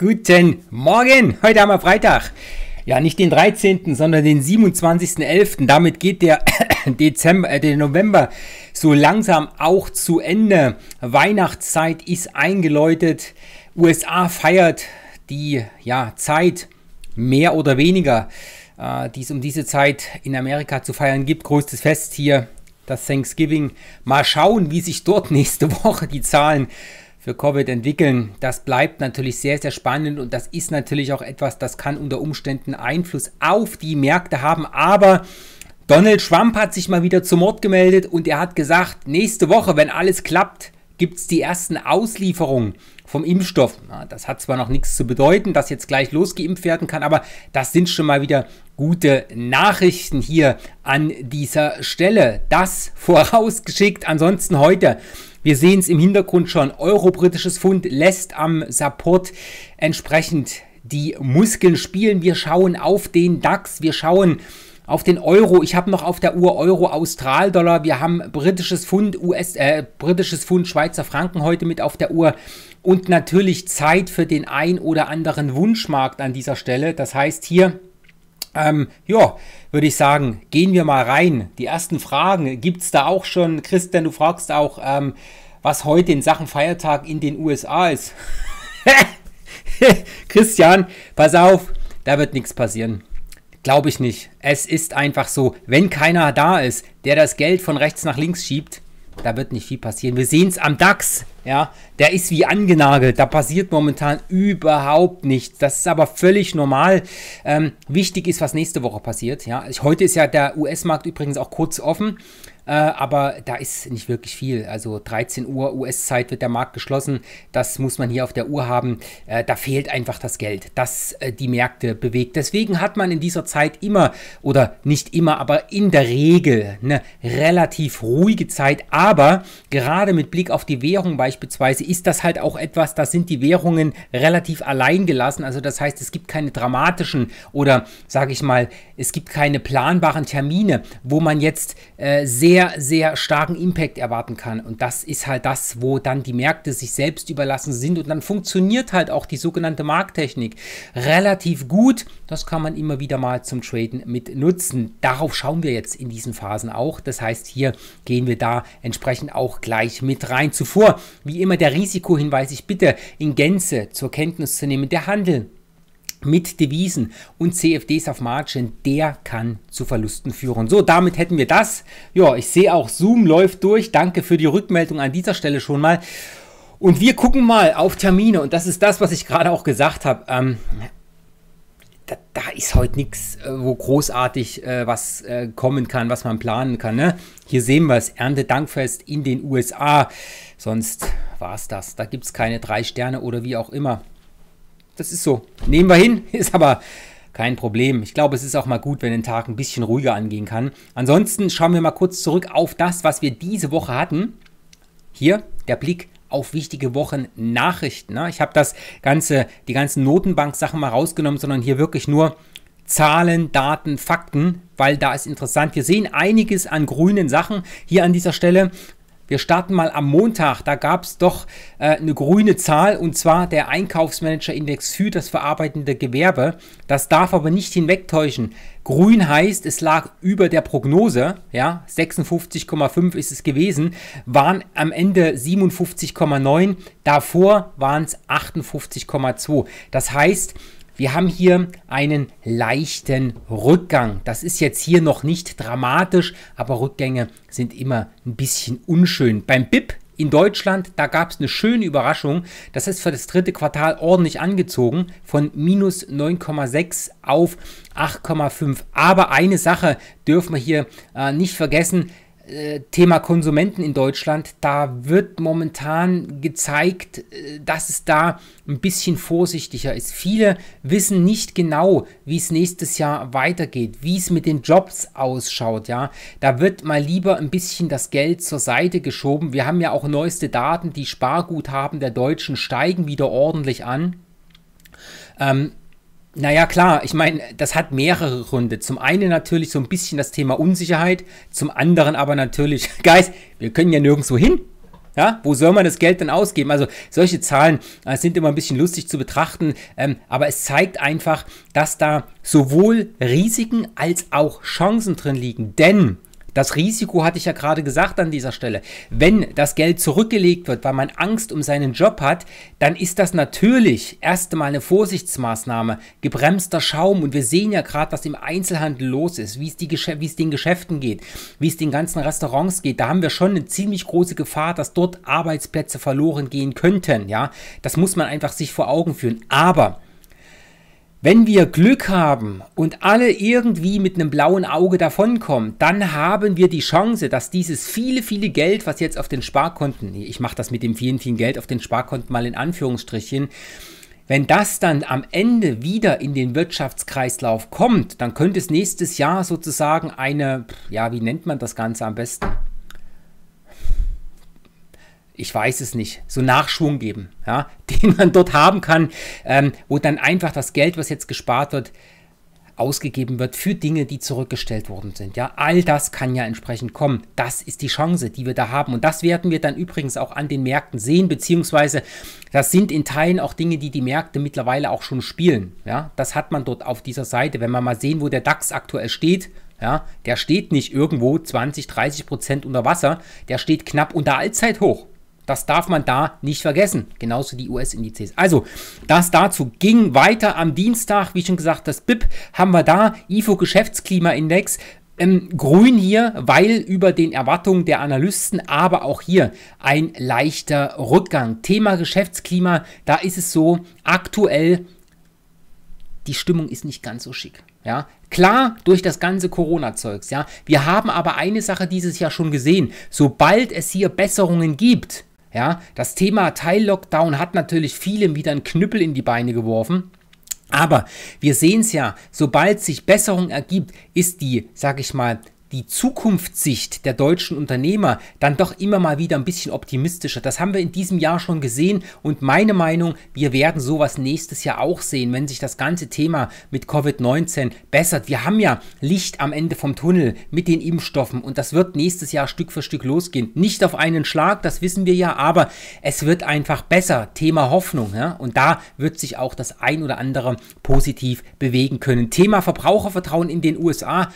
Guten Morgen, heute haben wir Freitag. Ja, nicht den 13., sondern den 27.11. Damit geht der Dezember, äh, der November so langsam auch zu Ende. Weihnachtszeit ist eingeläutet. USA feiert die ja, Zeit mehr oder weniger, äh, die es um diese Zeit in Amerika zu feiern gibt. Größtes Fest hier, das Thanksgiving. Mal schauen, wie sich dort nächste Woche die Zahlen äh, für Covid entwickeln. Das bleibt natürlich sehr, sehr spannend und das ist natürlich auch etwas, das kann unter Umständen Einfluss auf die Märkte haben. Aber Donald Trump hat sich mal wieder zum Mord gemeldet und er hat gesagt, nächste Woche, wenn alles klappt, gibt es die ersten Auslieferungen vom Impfstoff. Na, das hat zwar noch nichts zu bedeuten, dass jetzt gleich losgeimpft werden kann, aber das sind schon mal wieder gute Nachrichten hier an dieser Stelle. Das vorausgeschickt. Ansonsten heute wir sehen es im Hintergrund schon. Euro-britisches Pfund lässt am Support entsprechend die Muskeln spielen. Wir schauen auf den DAX, wir schauen auf den Euro. Ich habe noch auf der Uhr Euro, Australdollar. Wir haben britisches Pfund, US, äh, britisches Pfund, Schweizer Franken heute mit auf der Uhr. Und natürlich Zeit für den ein oder anderen Wunschmarkt an dieser Stelle. Das heißt hier ähm, ja, würde ich sagen, gehen wir mal rein. Die ersten Fragen gibt es da auch schon. Christian, du fragst auch, ähm, was heute in Sachen Feiertag in den USA ist. Christian, pass auf, da wird nichts passieren. Glaube ich nicht. Es ist einfach so, wenn keiner da ist, der das Geld von rechts nach links schiebt, da wird nicht viel passieren. Wir sehen es am DAX, ja, der ist wie angenagelt, da passiert momentan überhaupt nichts. Das ist aber völlig normal. Ähm, wichtig ist, was nächste Woche passiert, ja. Heute ist ja der US-Markt übrigens auch kurz offen. Äh, aber da ist nicht wirklich viel. Also 13 Uhr US-Zeit wird der Markt geschlossen. Das muss man hier auf der Uhr haben. Äh, da fehlt einfach das Geld, das äh, die Märkte bewegt. Deswegen hat man in dieser Zeit immer oder nicht immer, aber in der Regel eine relativ ruhige Zeit. Aber gerade mit Blick auf die Währung beispielsweise ist das halt auch etwas, da sind die Währungen relativ allein gelassen. Also das heißt, es gibt keine dramatischen oder sage ich mal, es gibt keine planbaren Termine, wo man jetzt äh, sehr sehr, sehr starken Impact erwarten kann. Und das ist halt das, wo dann die Märkte sich selbst überlassen sind. Und dann funktioniert halt auch die sogenannte Markttechnik relativ gut. Das kann man immer wieder mal zum Traden mit nutzen. Darauf schauen wir jetzt in diesen Phasen auch. Das heißt, hier gehen wir da entsprechend auch gleich mit rein. Zuvor, wie immer, der Risikohinweis, ich bitte in Gänze zur Kenntnis zu nehmen. Der Handel mit Devisen und CFDs auf Margin, der kann zu Verlusten führen. So, damit hätten wir das. Ja, ich sehe auch, Zoom läuft durch. Danke für die Rückmeldung an dieser Stelle schon mal. Und wir gucken mal auf Termine und das ist das, was ich gerade auch gesagt habe. Ähm, da, da, ist heute nichts, äh, wo großartig äh, was äh, kommen kann, was man planen kann. Ne? Hier sehen wir es, Erntedankfest in den USA. Sonst war es das. Da gibt es keine drei Sterne oder wie auch immer das ist so. Nehmen wir hin, ist aber kein Problem. Ich glaube, es ist auch mal gut, wenn ein Tag ein bisschen ruhiger angehen kann. Ansonsten schauen wir mal kurz zurück auf das, was wir diese Woche hatten. Hier der Blick auf wichtige Wochennachrichten. Ne? Ich habe das ganze, die ganzen Notenbank-Sachen mal rausgenommen, sondern hier wirklich nur Zahlen, Daten, Fakten, weil da ist interessant. Wir sehen einiges an grünen Sachen hier an dieser Stelle. Wir starten mal am Montag. Da gab es doch äh, eine grüne Zahl und zwar der Einkaufsmanager-Index für das verarbeitende Gewerbe. Das darf aber nicht hinwegtäuschen. Grün heißt, es lag über der Prognose. Ja, 56,5 ist es gewesen. Waren am Ende 57,9. Davor waren es 58,2. Das heißt, wir haben hier einen leichten Rückgang. Das ist jetzt hier noch nicht dramatisch, aber Rückgänge sind immer ein bisschen unschön. Beim BIP in Deutschland, da gab es eine schöne Überraschung. Das ist für das dritte Quartal ordentlich angezogen von minus 9,6 auf 8,5. Aber eine Sache dürfen wir hier äh, nicht vergessen. Äh, Thema Konsumenten in Deutschland, da wird momentan gezeigt, äh, dass es da ein bisschen vorsichtiger ist. Viele wissen nicht genau, wie es nächstes Jahr weitergeht, wie es mit den Jobs ausschaut, ja. Da wird mal lieber ein bisschen das Geld zur Seite geschoben. Wir haben ja auch neueste Daten, die Sparguthaben der Deutschen steigen wieder ordentlich an. Ähm, naja, klar, ich meine, das hat mehrere Gründe. Zum einen natürlich so ein bisschen das Thema Unsicherheit, zum anderen aber natürlich, Guys, wir können ja nirgendwo hin. Ja, wo soll man das Geld denn ausgeben? Also solche Zahlen äh, sind immer ein bisschen lustig zu betrachten, ähm, aber es zeigt einfach, dass da sowohl Risiken als auch Chancen drin liegen. Denn das Risiko hatte ich ja gerade gesagt an dieser Stelle. Wenn das Geld zurückgelegt wird, weil man Angst um seinen Job hat, dann ist das natürlich erst einmal eine Vorsichtsmaßnahme, gebremster Schaum. Und wir sehen ja gerade, was im Einzelhandel los ist, wie es, wie es den Geschäften geht, wie es den ganzen Restaurants geht. Da haben wir schon eine ziemlich große Gefahr, dass dort Arbeitsplätze verloren gehen könnten. Ja, das muss man einfach sich vor Augen führen. Aber wenn wir Glück haben und alle irgendwie mit einem blauen Auge davonkommen, dann haben wir die Chance, dass dieses viele, viele Geld, was jetzt auf den Sparkonten, ich mache das mit dem vielen, vielen Geld auf den Sparkonten mal in Anführungsstrichen, wenn das dann am Ende wieder in den Wirtschaftskreislauf kommt, dann könnte es nächstes Jahr sozusagen eine, ja, wie nennt man das Ganze am besten? ich weiß es nicht, so Nachschwung geben, ja, den man dort haben kann, ähm, wo dann einfach das Geld, was jetzt gespart wird, ausgegeben wird für Dinge, die zurückgestellt worden sind. Ja, all das kann ja entsprechend kommen. Das ist die Chance, die wir da haben. Und das werden wir dann übrigens auch an den Märkten sehen, beziehungsweise das sind in Teilen auch Dinge, die die Märkte mittlerweile auch schon spielen. Ja, das hat man dort auf dieser Seite. Wenn wir mal sehen, wo der DAX aktuell steht, ja, der steht nicht irgendwo 20, 30 Prozent unter Wasser, der steht knapp unter Allzeithoch. Das darf man da nicht vergessen. Genauso die US-Indizes. Also, das dazu ging weiter am Dienstag. Wie schon gesagt, das BIP haben wir da. IFO Geschäftsklimaindex. Ähm, grün hier, weil über den Erwartungen der Analysten, aber auch hier ein leichter Rückgang. Thema Geschäftsklima, da ist es so, aktuell die Stimmung ist nicht ganz so schick. Ja, klar durch das ganze Corona-Zeugs. Ja, wir haben aber eine Sache dieses Jahr schon gesehen. Sobald es hier Besserungen gibt, ja, das Thema Teil-Lockdown hat natürlich vielen wieder einen Knüppel in die Beine geworfen. Aber wir sehen es ja, sobald sich Besserung ergibt, ist die, sag ich mal, die Zukunftssicht der deutschen Unternehmer dann doch immer mal wieder ein bisschen optimistischer. Das haben wir in diesem Jahr schon gesehen und meine Meinung, wir werden sowas nächstes Jahr auch sehen, wenn sich das ganze Thema mit Covid-19 bessert. Wir haben ja Licht am Ende vom Tunnel mit den Impfstoffen und das wird nächstes Jahr Stück für Stück losgehen. Nicht auf einen Schlag, das wissen wir ja, aber es wird einfach besser. Thema Hoffnung ja? und da wird sich auch das ein oder andere positiv bewegen können. Thema Verbrauchervertrauen in den USA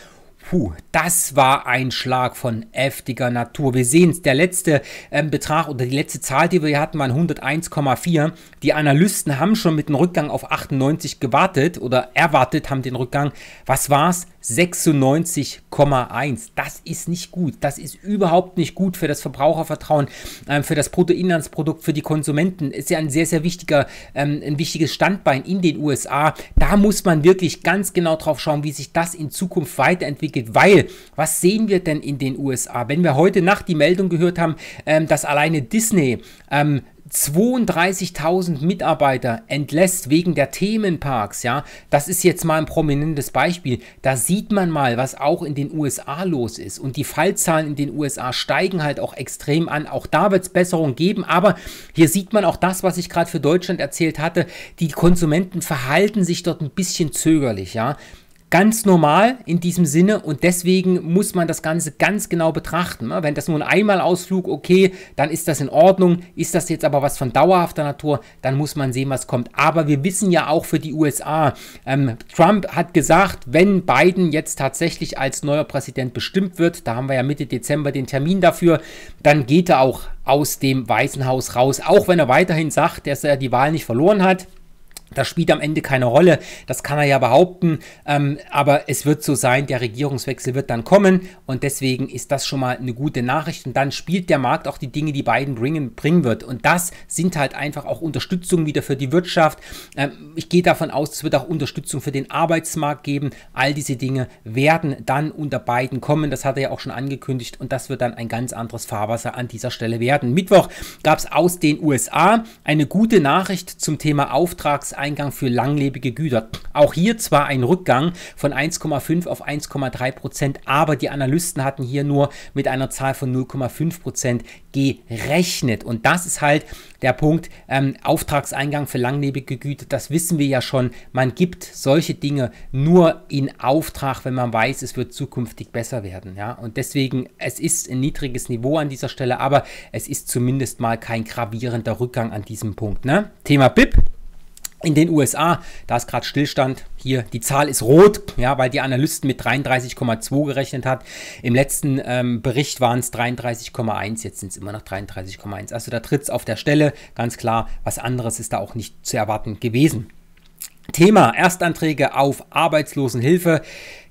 Puh, das war ein Schlag von heftiger Natur. Wir sehen es, der letzte ähm, Betrag oder die letzte Zahl, die wir hier hatten, waren 101,4. Die Analysten haben schon mit dem Rückgang auf 98 gewartet oder erwartet haben den Rückgang. Was war's? 96,1. Das ist nicht gut. Das ist überhaupt nicht gut für das Verbrauchervertrauen, ähm, für das Bruttoinlandsprodukt, für die Konsumenten. Ist ja ein sehr, sehr wichtiger, ähm, ein wichtiges Standbein in den USA. Da muss man wirklich ganz genau drauf schauen, wie sich das in Zukunft weiterentwickelt entwickelt, weil was sehen wir denn in den USA? Wenn wir heute Nacht die Meldung gehört haben, ähm, dass alleine Disney ähm, 32.000 Mitarbeiter entlässt wegen der Themenparks, ja, das ist jetzt mal ein prominentes Beispiel. Da sieht man mal, was auch in den USA los ist. Und die Fallzahlen in den USA steigen halt auch extrem an. Auch da wird es Besserung geben. Aber hier sieht man auch das, was ich gerade für Deutschland erzählt hatte. Die Konsumenten verhalten sich dort ein bisschen zögerlich, ja ganz normal in diesem Sinne und deswegen muss man das Ganze ganz genau betrachten. Ne? Wenn das nur ein Einmalausflug, okay, dann ist das in Ordnung. Ist das jetzt aber was von dauerhafter Natur, dann muss man sehen, was kommt. Aber wir wissen ja auch für die USA, ähm, Trump hat gesagt, wenn Biden jetzt tatsächlich als neuer Präsident bestimmt wird, da haben wir ja Mitte Dezember den Termin dafür, dann geht er auch aus dem Weißen Haus raus, auch wenn er weiterhin sagt, dass er die Wahl nicht verloren hat. Das spielt am Ende keine Rolle, das kann er ja behaupten, ähm, aber es wird so sein, der Regierungswechsel wird dann kommen und deswegen ist das schon mal eine gute Nachricht und dann spielt der Markt auch die Dinge, die Biden bringen, bringen wird und das sind halt einfach auch Unterstützung wieder für die Wirtschaft. Ähm, ich gehe davon aus, es wird auch Unterstützung für den Arbeitsmarkt geben. All diese Dinge werden dann unter Biden kommen, das hat er ja auch schon angekündigt und das wird dann ein ganz anderes Fahrwasser an dieser Stelle werden. Mittwoch gab es aus den USA eine gute Nachricht zum Thema Auftrags Markteingang für langlebige Güter. Auch hier zwar ein Rückgang von 1,5 auf 1,3 Prozent, aber die Analysten hatten hier nur mit einer Zahl von 0,5 Prozent gerechnet. Und das ist halt der Punkt ähm, Auftragseingang für langlebige Güter. Das wissen wir ja schon. Man gibt solche Dinge nur in Auftrag, wenn man weiß, es wird zukünftig besser werden. Ja? Und deswegen, es ist ein niedriges Niveau an dieser Stelle, aber es ist zumindest mal kein gravierender Rückgang an diesem Punkt. Ne? Thema BIP. In den USA, da ist gerade Stillstand, hier die Zahl ist rot, ja, weil die Analysten mit 33,2 gerechnet hat. Im letzten ähm, Bericht waren es 33,1, jetzt sind es immer noch 33,1. Also da tritt es auf der Stelle, ganz klar, was anderes ist da auch nicht zu erwarten gewesen. Thema Erstanträge auf Arbeitslosenhilfe.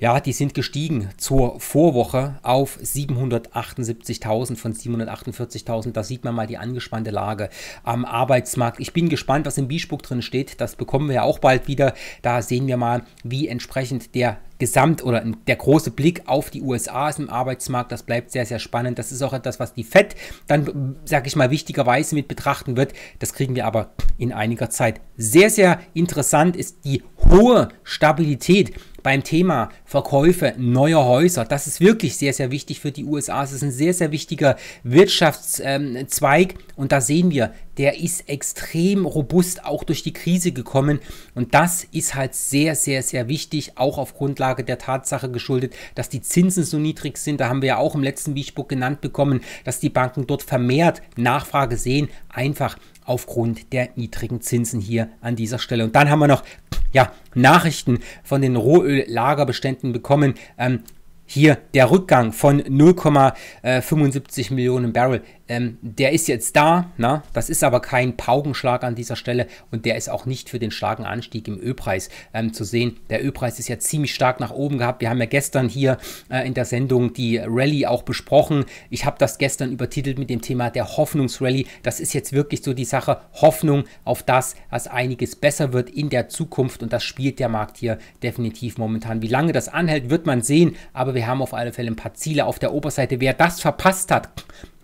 Ja, die sind gestiegen zur Vorwoche auf 778.000 von 748.000. Da sieht man mal die angespannte Lage am Arbeitsmarkt. Ich bin gespannt, was im Biesburg drin steht. Das bekommen wir ja auch bald wieder. Da sehen wir mal, wie entsprechend der Gesamt- oder der große Blick auf die USA ist im Arbeitsmarkt. Das bleibt sehr, sehr spannend. Das ist auch etwas, was die FED dann, sage ich mal, wichtigerweise mit betrachten wird. Das kriegen wir aber in einiger Zeit. Sehr, sehr interessant ist die hohe Stabilität beim Thema Verkäufe neuer Häuser. Das ist wirklich sehr, sehr wichtig für die USA. Es ist ein sehr, sehr wichtiger Wirtschaftszweig ähm, und da sehen wir, der ist extrem robust auch durch die Krise gekommen und das ist halt sehr, sehr, sehr wichtig, auch auf Grundlage der Tatsache geschuldet, dass die Zinsen so niedrig sind. Da haben wir ja auch im letzten Wiesbuch genannt bekommen, dass die Banken dort vermehrt Nachfrage sehen, einfach aufgrund der niedrigen Zinsen hier an dieser Stelle. Und dann haben wir noch ja, Nachrichten von den Rohöllagerbeständen bekommen. Ähm, hier der Rückgang von 0,75 äh, Millionen Barrel ähm, der ist jetzt da, na? das ist aber kein Paukenschlag an dieser Stelle und der ist auch nicht für den starken Anstieg im Ölpreis ähm, zu sehen. Der Ölpreis ist ja ziemlich stark nach oben gehabt. Wir haben ja gestern hier äh, in der Sendung die Rallye auch besprochen. Ich habe das gestern übertitelt mit dem Thema der Hoffnungsrallye. Das ist jetzt wirklich so die Sache Hoffnung auf das, dass einiges besser wird in der Zukunft und das spielt der Markt hier definitiv momentan. Wie lange das anhält, wird man sehen, aber wir haben auf alle Fälle ein paar Ziele auf der Oberseite. Wer das verpasst hat,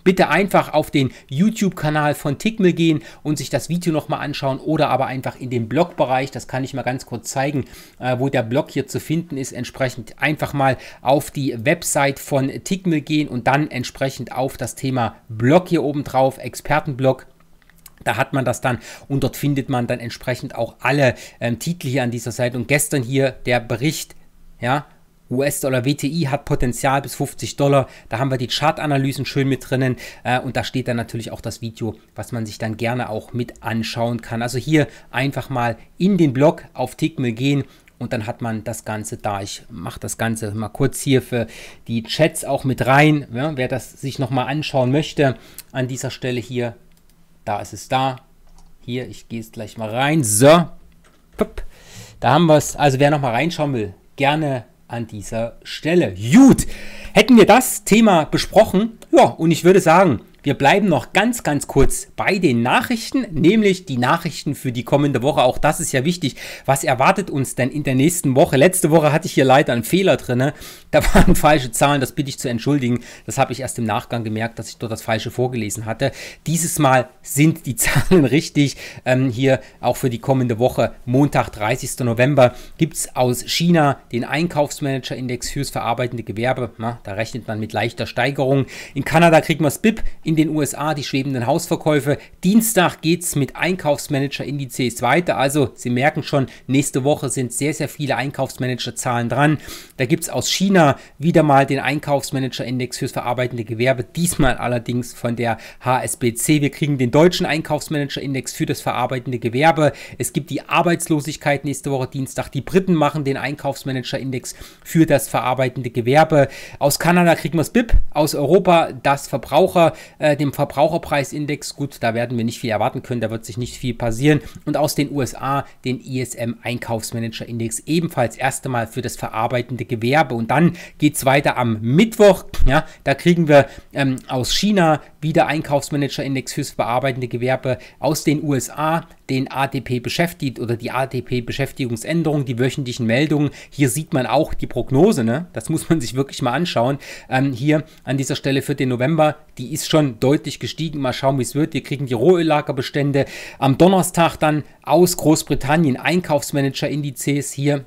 bitte einfach auf den YouTube-Kanal von Tickmill gehen und sich das Video nochmal anschauen oder aber einfach in den Blog-Bereich, das kann ich mal ganz kurz zeigen, äh, wo der Blog hier zu finden ist, entsprechend einfach mal auf die Website von Tickmill gehen und dann entsprechend auf das Thema Blog hier oben drauf, Expertenblog. Da hat man das dann und dort findet man dann entsprechend auch alle ähm, Titel hier an dieser Seite. Und gestern hier der Bericht, ja, US-Dollar WTI hat Potenzial bis 50 Dollar. Da haben wir die Chartanalysen schön mit drinnen äh, und da steht dann natürlich auch das Video, was man sich dann gerne auch mit anschauen kann. Also hier einfach mal in den Blog auf Tickmill gehen und dann hat man das Ganze da. Ich mache das Ganze mal kurz hier für die Chats auch mit rein. Ja, wer das sich nochmal anschauen möchte, an dieser Stelle hier, da ist es da. Hier, ich gehe es gleich mal rein. So, da haben wir es. Also wer nochmal reinschauen will, gerne an dieser Stelle. Gut, hätten wir das Thema besprochen, ja, und ich würde sagen, wir bleiben noch ganz, ganz kurz bei den Nachrichten, nämlich die Nachrichten für die kommende Woche. Auch das ist ja wichtig. Was erwartet uns denn in der nächsten Woche? Letzte Woche hatte ich hier leider einen Fehler drin. Da waren falsche Zahlen, das bitte ich zu entschuldigen. Das habe ich erst im Nachgang gemerkt, dass ich dort das Falsche vorgelesen hatte. Dieses Mal sind die Zahlen richtig. Ähm, hier auch für die kommende Woche, Montag, 30. November, gibt es aus China den Einkaufsmanager-Index fürs verarbeitende Gewerbe. Na, da rechnet man mit leichter Steigerung. In Kanada kriegt man das BIP in den USA die schwebenden Hausverkäufe. Dienstag geht es mit Einkaufsmanager-Indizes weiter. Also Sie merken schon, nächste Woche sind sehr, sehr viele Einkaufsmanager-Zahlen dran. Da gibt es aus China wieder mal den Einkaufsmanager-Index fürs verarbeitende Gewerbe, diesmal allerdings von der HSBC. Wir kriegen den deutschen Einkaufsmanager-Index für das verarbeitende Gewerbe. Es gibt die Arbeitslosigkeit nächste Woche Dienstag. Die Briten machen den Einkaufsmanager-Index für das verarbeitende Gewerbe. Aus Kanada kriegen wir das BIP, aus Europa das Verbraucher äh, dem Verbraucherpreisindex, gut, da werden wir nicht viel erwarten können, da wird sich nicht viel passieren. Und aus den USA den ISM Einkaufsmanagerindex, ebenfalls erste Mal für das verarbeitende Gewerbe. Und dann geht es weiter am Mittwoch. Ja, da kriegen wir ähm, aus China wieder Einkaufsmanagerindex fürs verarbeitende Gewerbe, aus den USA den ATP beschäftigt oder die ATP-Beschäftigungsänderung, die wöchentlichen Meldungen. Hier sieht man auch die Prognose, ne? das muss man sich wirklich mal anschauen. Ähm, hier an dieser Stelle für den November, die ist schon deutlich gestiegen. Mal schauen, wie es wird. Wir kriegen die Rohöllagerbestände. Am Donnerstag dann aus Großbritannien Einkaufsmanager-Indizes hier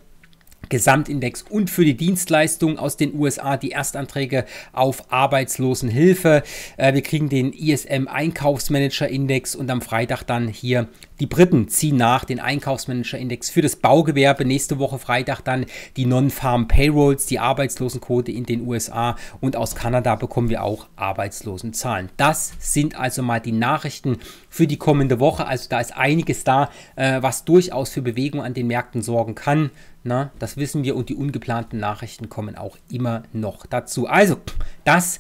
Gesamtindex und für die Dienstleistungen aus den USA die Erstanträge auf Arbeitslosenhilfe. Äh, wir kriegen den ISM Einkaufsmanager-Index und am Freitag dann hier die Briten ziehen nach den Einkaufsmanager-Index für das Baugewerbe. Nächste Woche Freitag dann die Non-Farm Payrolls, die Arbeitslosenquote in den USA und aus Kanada bekommen wir auch Arbeitslosenzahlen. Das sind also mal die Nachrichten für die kommende Woche. Also da ist einiges da, äh, was durchaus für Bewegung an den Märkten sorgen kann. Na, das wissen wir und die ungeplanten Nachrichten kommen auch immer noch dazu. Also, das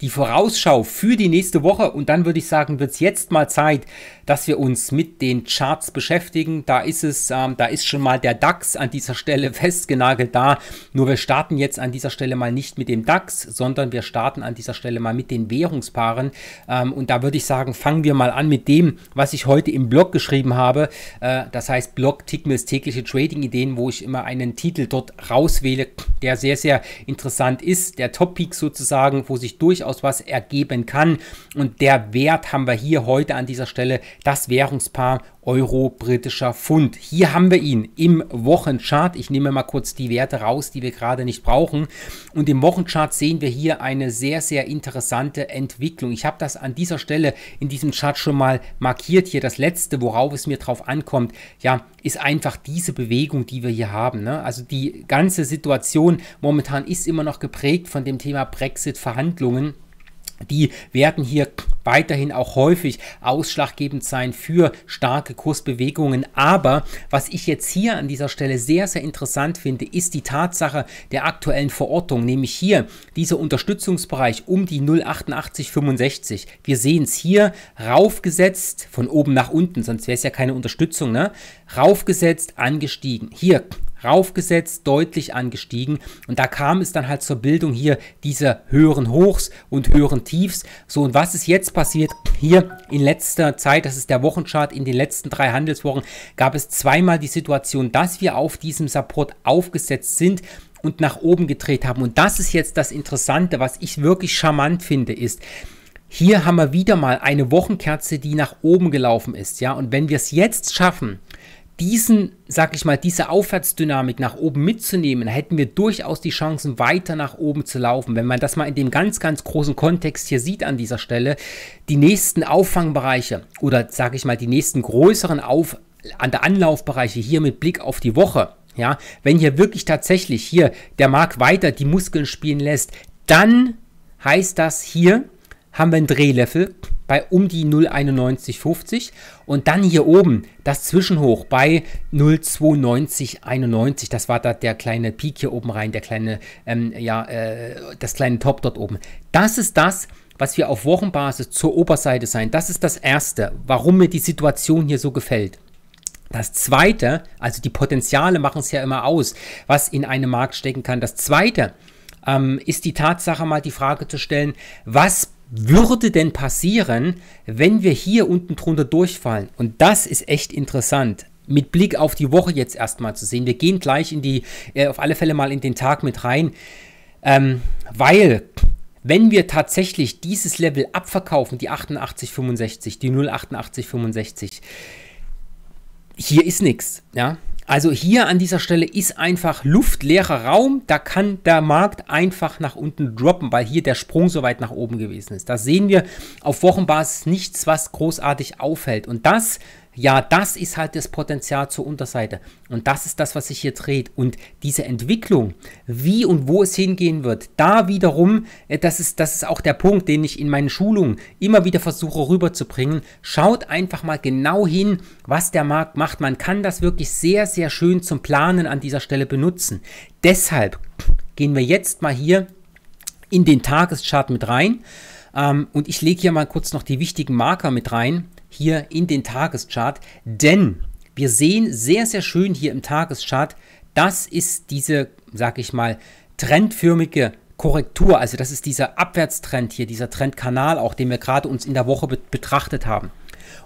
die Vorausschau für die nächste Woche und dann würde ich sagen, wird es jetzt mal Zeit, dass wir uns mit den Charts beschäftigen. Da ist es, ähm, da ist schon mal der DAX an dieser Stelle festgenagelt da. Nur wir starten jetzt an dieser Stelle mal nicht mit dem DAX, sondern wir starten an dieser Stelle mal mit den Währungspaaren. Ähm, und da würde ich sagen, fangen wir mal an mit dem, was ich heute im Blog geschrieben habe. Äh, das heißt Blog Tickmills tägliche Trading-Ideen, wo ich immer einen Titel dort rauswähle, der sehr, sehr interessant ist. Der Top-Peak sozusagen, wo sich durchaus was ergeben kann. Und der Wert haben wir hier heute an dieser Stelle das Währungspaar Euro-britischer Pfund. Hier haben wir ihn im Wochenchart. Ich nehme mal kurz die Werte raus, die wir gerade nicht brauchen. Und im Wochenchart sehen wir hier eine sehr, sehr interessante Entwicklung. Ich habe das an dieser Stelle in diesem Chart schon mal markiert. Hier das letzte, worauf es mir drauf ankommt, ja, ist einfach diese Bewegung, die wir hier haben. Ne? Also die ganze Situation momentan ist immer noch geprägt von dem Thema Brexit-Verhandlungen die werden hier weiterhin auch häufig ausschlaggebend sein für starke Kursbewegungen. Aber was ich jetzt hier an dieser Stelle sehr, sehr interessant finde, ist die Tatsache der aktuellen Verortung, nämlich hier dieser Unterstützungsbereich um die 0,8865. Wir sehen es hier raufgesetzt, von oben nach unten, sonst wäre es ja keine Unterstützung, ne? raufgesetzt, angestiegen. Hier raufgesetzt, deutlich angestiegen. Und da kam es dann halt zur Bildung hier dieser höheren Hochs und höheren Tiefs. So, und was ist jetzt passiert? Hier in letzter Zeit, das ist der Wochenchart, in den letzten drei Handelswochen gab es zweimal die Situation, dass wir auf diesem Support aufgesetzt sind und nach oben gedreht haben. Und das ist jetzt das Interessante, was ich wirklich charmant finde, ist, hier haben wir wieder mal eine Wochenkerze, die nach oben gelaufen ist, ja. Und wenn wir es jetzt schaffen, diesen, sag ich mal, diese Aufwärtsdynamik nach oben mitzunehmen, hätten wir durchaus die Chancen, weiter nach oben zu laufen. Wenn man das mal in dem ganz, ganz großen Kontext hier sieht an dieser Stelle, die nächsten Auffangbereiche oder sag ich mal, die nächsten größeren Auf an der Anlaufbereiche hier mit Blick auf die Woche, ja, wenn hier wirklich tatsächlich hier der Markt weiter die Muskeln spielen lässt, dann heißt das hier, haben wir ein Drehlevel, bei um die 09150 und dann hier oben das Zwischenhoch bei 09291. Das war da der kleine Peak hier oben rein, der kleine, ähm, ja, äh, das kleine Top dort oben. Das ist das, was wir auf Wochenbasis zur Oberseite sein. Das ist das Erste, warum mir die Situation hier so gefällt. Das zweite, also die Potenziale machen es ja immer aus, was in einem Markt stecken kann. Das zweite ähm, ist die Tatsache, mal die Frage zu stellen, was würde denn passieren, wenn wir hier unten drunter durchfallen? Und das ist echt interessant mit Blick auf die Woche jetzt erstmal zu sehen. Wir gehen gleich in die, äh, auf alle Fälle mal in den Tag mit rein, ähm, weil wenn wir tatsächlich dieses Level abverkaufen, die 88,65, die 0,88,65, hier ist nichts, ja. Also hier an dieser Stelle ist einfach luftleerer Raum, da kann der Markt einfach nach unten droppen, weil hier der Sprung so weit nach oben gewesen ist. Da sehen wir auf Wochenbasis nichts, was großartig auffällt. Und das ja, das ist halt das Potenzial zur Unterseite. Und das ist das, was sich hier dreht. Und diese Entwicklung, wie und wo es hingehen wird, da wiederum, äh, das ist, das ist auch der Punkt, den ich in meinen Schulungen immer wieder versuche rüberzubringen. Schaut einfach mal genau hin, was der Markt macht. Man kann das wirklich sehr, sehr schön zum Planen an dieser Stelle benutzen. Deshalb gehen wir jetzt mal hier in den Tageschart mit rein. Ähm, und ich lege hier mal kurz noch die wichtigen Marker mit rein hier in den Tageschart, denn wir sehen sehr, sehr schön hier im Tageschart, das ist diese, sag ich mal, trendförmige Korrektur, also das ist dieser Abwärtstrend hier, dieser Trendkanal auch, den wir gerade uns in der Woche be betrachtet haben.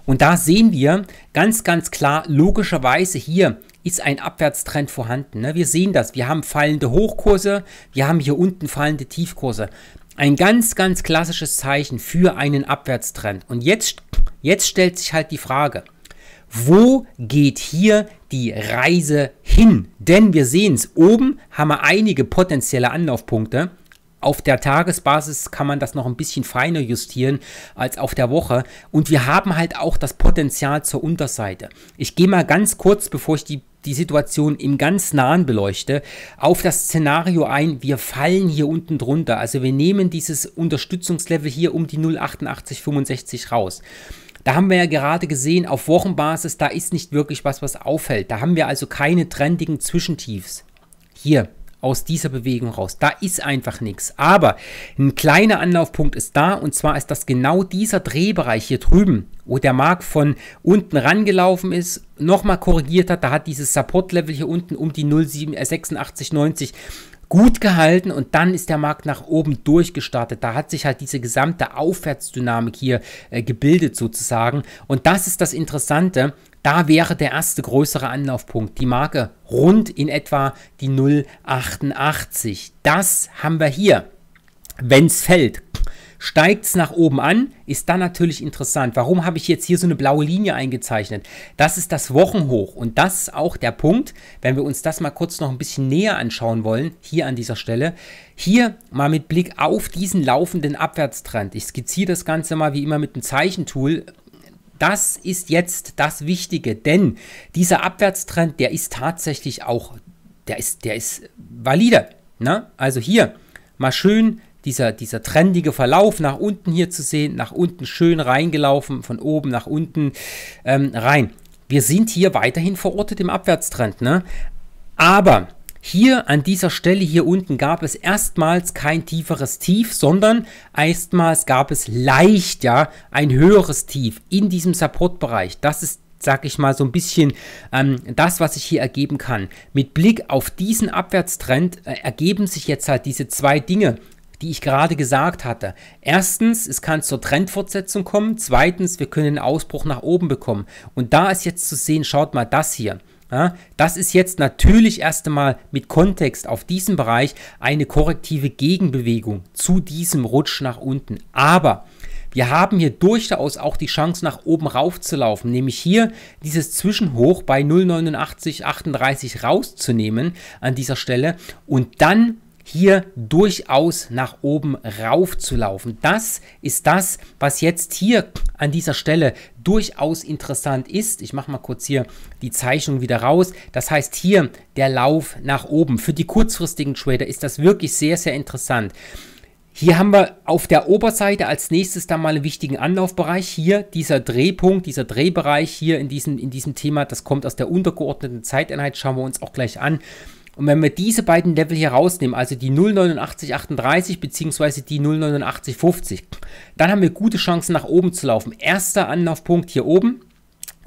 Und da sehen wir ganz, ganz klar, logischerweise hier ist ein Abwärtstrend vorhanden. Ne? Wir sehen das, wir haben fallende Hochkurse, wir haben hier unten fallende Tiefkurse. Ein ganz, ganz klassisches Zeichen für einen Abwärtstrend. Und jetzt Jetzt stellt sich halt die Frage, wo geht hier die Reise hin? Denn wir sehen es, oben haben wir einige potenzielle Anlaufpunkte. Auf der Tagesbasis kann man das noch ein bisschen feiner justieren als auf der Woche. Und wir haben halt auch das Potenzial zur Unterseite. Ich gehe mal ganz kurz, bevor ich die, die Situation im ganz Nahen beleuchte, auf das Szenario ein, wir fallen hier unten drunter. Also wir nehmen dieses Unterstützungslevel hier um die 0,8865 raus. Da haben wir ja gerade gesehen, auf Wochenbasis, da ist nicht wirklich was, was auffällt. Da haben wir also keine trendigen Zwischentiefs. Hier, aus dieser Bewegung raus. Da ist einfach nichts. Aber ein kleiner Anlaufpunkt ist da und zwar ist das genau dieser Drehbereich hier drüben, wo der Markt von unten rangelaufen ist, nochmal korrigiert hat. Da hat dieses Support-Level hier unten um die 0,8690 gut gehalten und dann ist der Markt nach oben durchgestartet. Da hat sich halt diese gesamte Aufwärtsdynamik hier äh, gebildet sozusagen. Und das ist das Interessante. Da wäre der erste größere Anlaufpunkt, die Marke rund in etwa die 0,88. Das haben wir hier. Wenn es fällt, Steigt es nach oben an, ist dann natürlich interessant. Warum habe ich jetzt hier so eine blaue Linie eingezeichnet? Das ist das Wochenhoch und das ist auch der Punkt, wenn wir uns das mal kurz noch ein bisschen näher anschauen wollen, hier an dieser Stelle. Hier mal mit Blick auf diesen laufenden Abwärtstrend. Ich skizziere das Ganze mal wie immer mit einem Zeichentool. Das ist jetzt das Wichtige, denn dieser Abwärtstrend, der ist tatsächlich auch, der ist, der ist valider. Ne? Also hier mal schön dieser, dieser trendige Verlauf nach unten hier zu sehen, nach unten schön reingelaufen, von oben nach unten ähm, rein. Wir sind hier weiterhin verortet im Abwärtstrend, ne? Aber hier an dieser Stelle hier unten gab es erstmals kein tieferes Tief, sondern erstmals gab es leicht ja ein höheres Tief in diesem Supportbereich. Das ist sag ich mal, so ein bisschen ähm, das, was ich hier ergeben kann. Mit Blick auf diesen Abwärtstrend äh, ergeben sich jetzt halt diese zwei Dinge, die ich gerade gesagt hatte. Erstens, es kann zur Trendfortsetzung kommen. Zweitens, wir können einen Ausbruch nach oben bekommen. Und da ist jetzt zu sehen, schaut mal das hier. Ja, das ist jetzt natürlich erst einmal mit Kontext auf diesem Bereich eine korrektive Gegenbewegung zu diesem Rutsch nach unten. Aber wir haben hier durchaus auch die Chance nach oben rauf zu laufen, nämlich hier dieses Zwischenhoch bei 0,8938 rauszunehmen an dieser Stelle und dann hier durchaus nach oben rauf zu laufen. Das ist das, was jetzt hier an dieser Stelle durchaus interessant ist. Ich mache mal kurz hier die Zeichnung wieder raus. Das heißt hier der Lauf nach oben. Für die kurzfristigen Trader ist das wirklich sehr, sehr interessant. Hier haben wir auf der Oberseite als nächstes dann mal einen wichtigen Anlaufbereich. Hier dieser Drehpunkt, dieser Drehbereich hier in diesem, in diesem Thema, das kommt aus der untergeordneten Zeiteinheit, schauen wir uns auch gleich an. Und wenn wir diese beiden Level hier rausnehmen, also die 08938 bzw. die 08950, dann haben wir gute Chancen nach oben zu laufen. Erster Anlaufpunkt hier oben.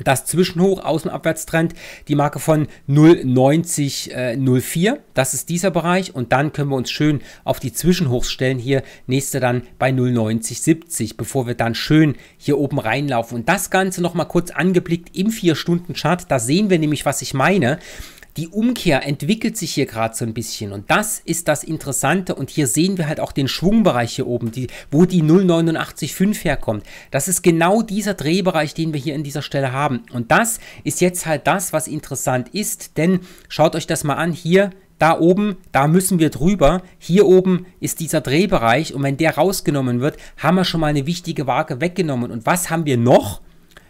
Das Zwischenhoch, Außenabwärtstrend, die Marke von 0,9004, äh, das ist dieser Bereich und dann können wir uns schön auf die Zwischenhochs stellen, hier nächste dann bei 0,9070, bevor wir dann schön hier oben reinlaufen. Und das Ganze nochmal kurz angeblickt im 4-Stunden-Chart, da sehen wir nämlich, was ich meine die Umkehr entwickelt sich hier gerade so ein bisschen und das ist das Interessante und hier sehen wir halt auch den Schwungbereich hier oben, die, wo die 0,895 herkommt. Das ist genau dieser Drehbereich, den wir hier an dieser Stelle haben und das ist jetzt halt das, was interessant ist, denn schaut euch das mal an, hier da oben, da müssen wir drüber. Hier oben ist dieser Drehbereich und wenn der rausgenommen wird, haben wir schon mal eine wichtige Waage weggenommen. Und was haben wir noch?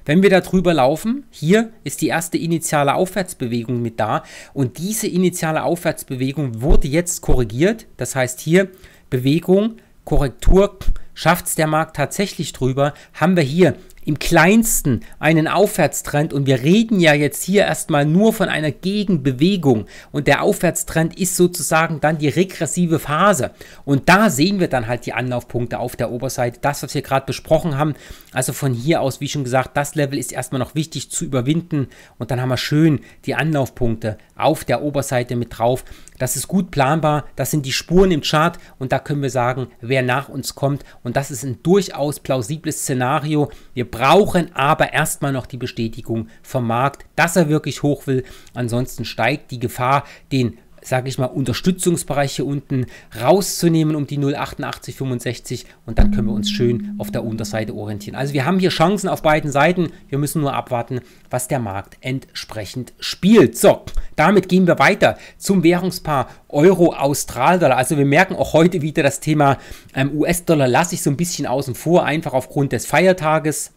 Wenn wir da drüber laufen, hier ist die erste initiale Aufwärtsbewegung mit da und diese initiale Aufwärtsbewegung wurde jetzt korrigiert. Das heißt hier Bewegung, Korrektur, schafft es der Markt tatsächlich drüber, haben wir hier im kleinsten einen Aufwärtstrend und wir reden ja jetzt hier erstmal nur von einer Gegenbewegung und der Aufwärtstrend ist sozusagen dann die regressive Phase und da sehen wir dann halt die Anlaufpunkte auf der Oberseite, das was wir gerade besprochen haben, also von hier aus, wie schon gesagt, das Level ist erstmal noch wichtig zu überwinden und dann haben wir schön die Anlaufpunkte auf der Oberseite mit drauf, das ist gut planbar, das sind die Spuren im Chart und da können wir sagen, wer nach uns kommt und das ist ein durchaus plausibles Szenario, wir brauchen aber erstmal noch die Bestätigung vom Markt, dass er wirklich hoch will. Ansonsten steigt die Gefahr, den sage ich mal, Unterstützungsbereich hier unten rauszunehmen um die 0,8865 und dann können wir uns schön auf der Unterseite orientieren. Also wir haben hier Chancen auf beiden Seiten. Wir müssen nur abwarten, was der Markt entsprechend spielt. So, damit gehen wir weiter zum Währungspaar euro austral dollar Also wir merken auch heute wieder das Thema ähm, US-Dollar lasse ich so ein bisschen außen vor, einfach aufgrund des Feiertages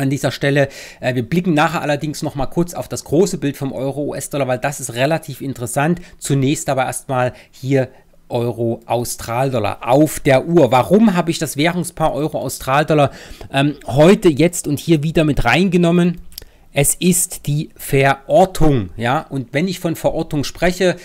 an dieser Stelle. Äh, wir blicken nachher allerdings noch mal kurz auf das große Bild vom Euro-US-Dollar, weil das ist relativ interessant. Zunächst aber erstmal hier Euro Australdollar auf der Uhr. Warum habe ich das Währungspaar Euro Australdollar ähm, heute, jetzt und hier wieder mit reingenommen? Es ist die Verortung, ja. Und wenn ich von Verortung spreche,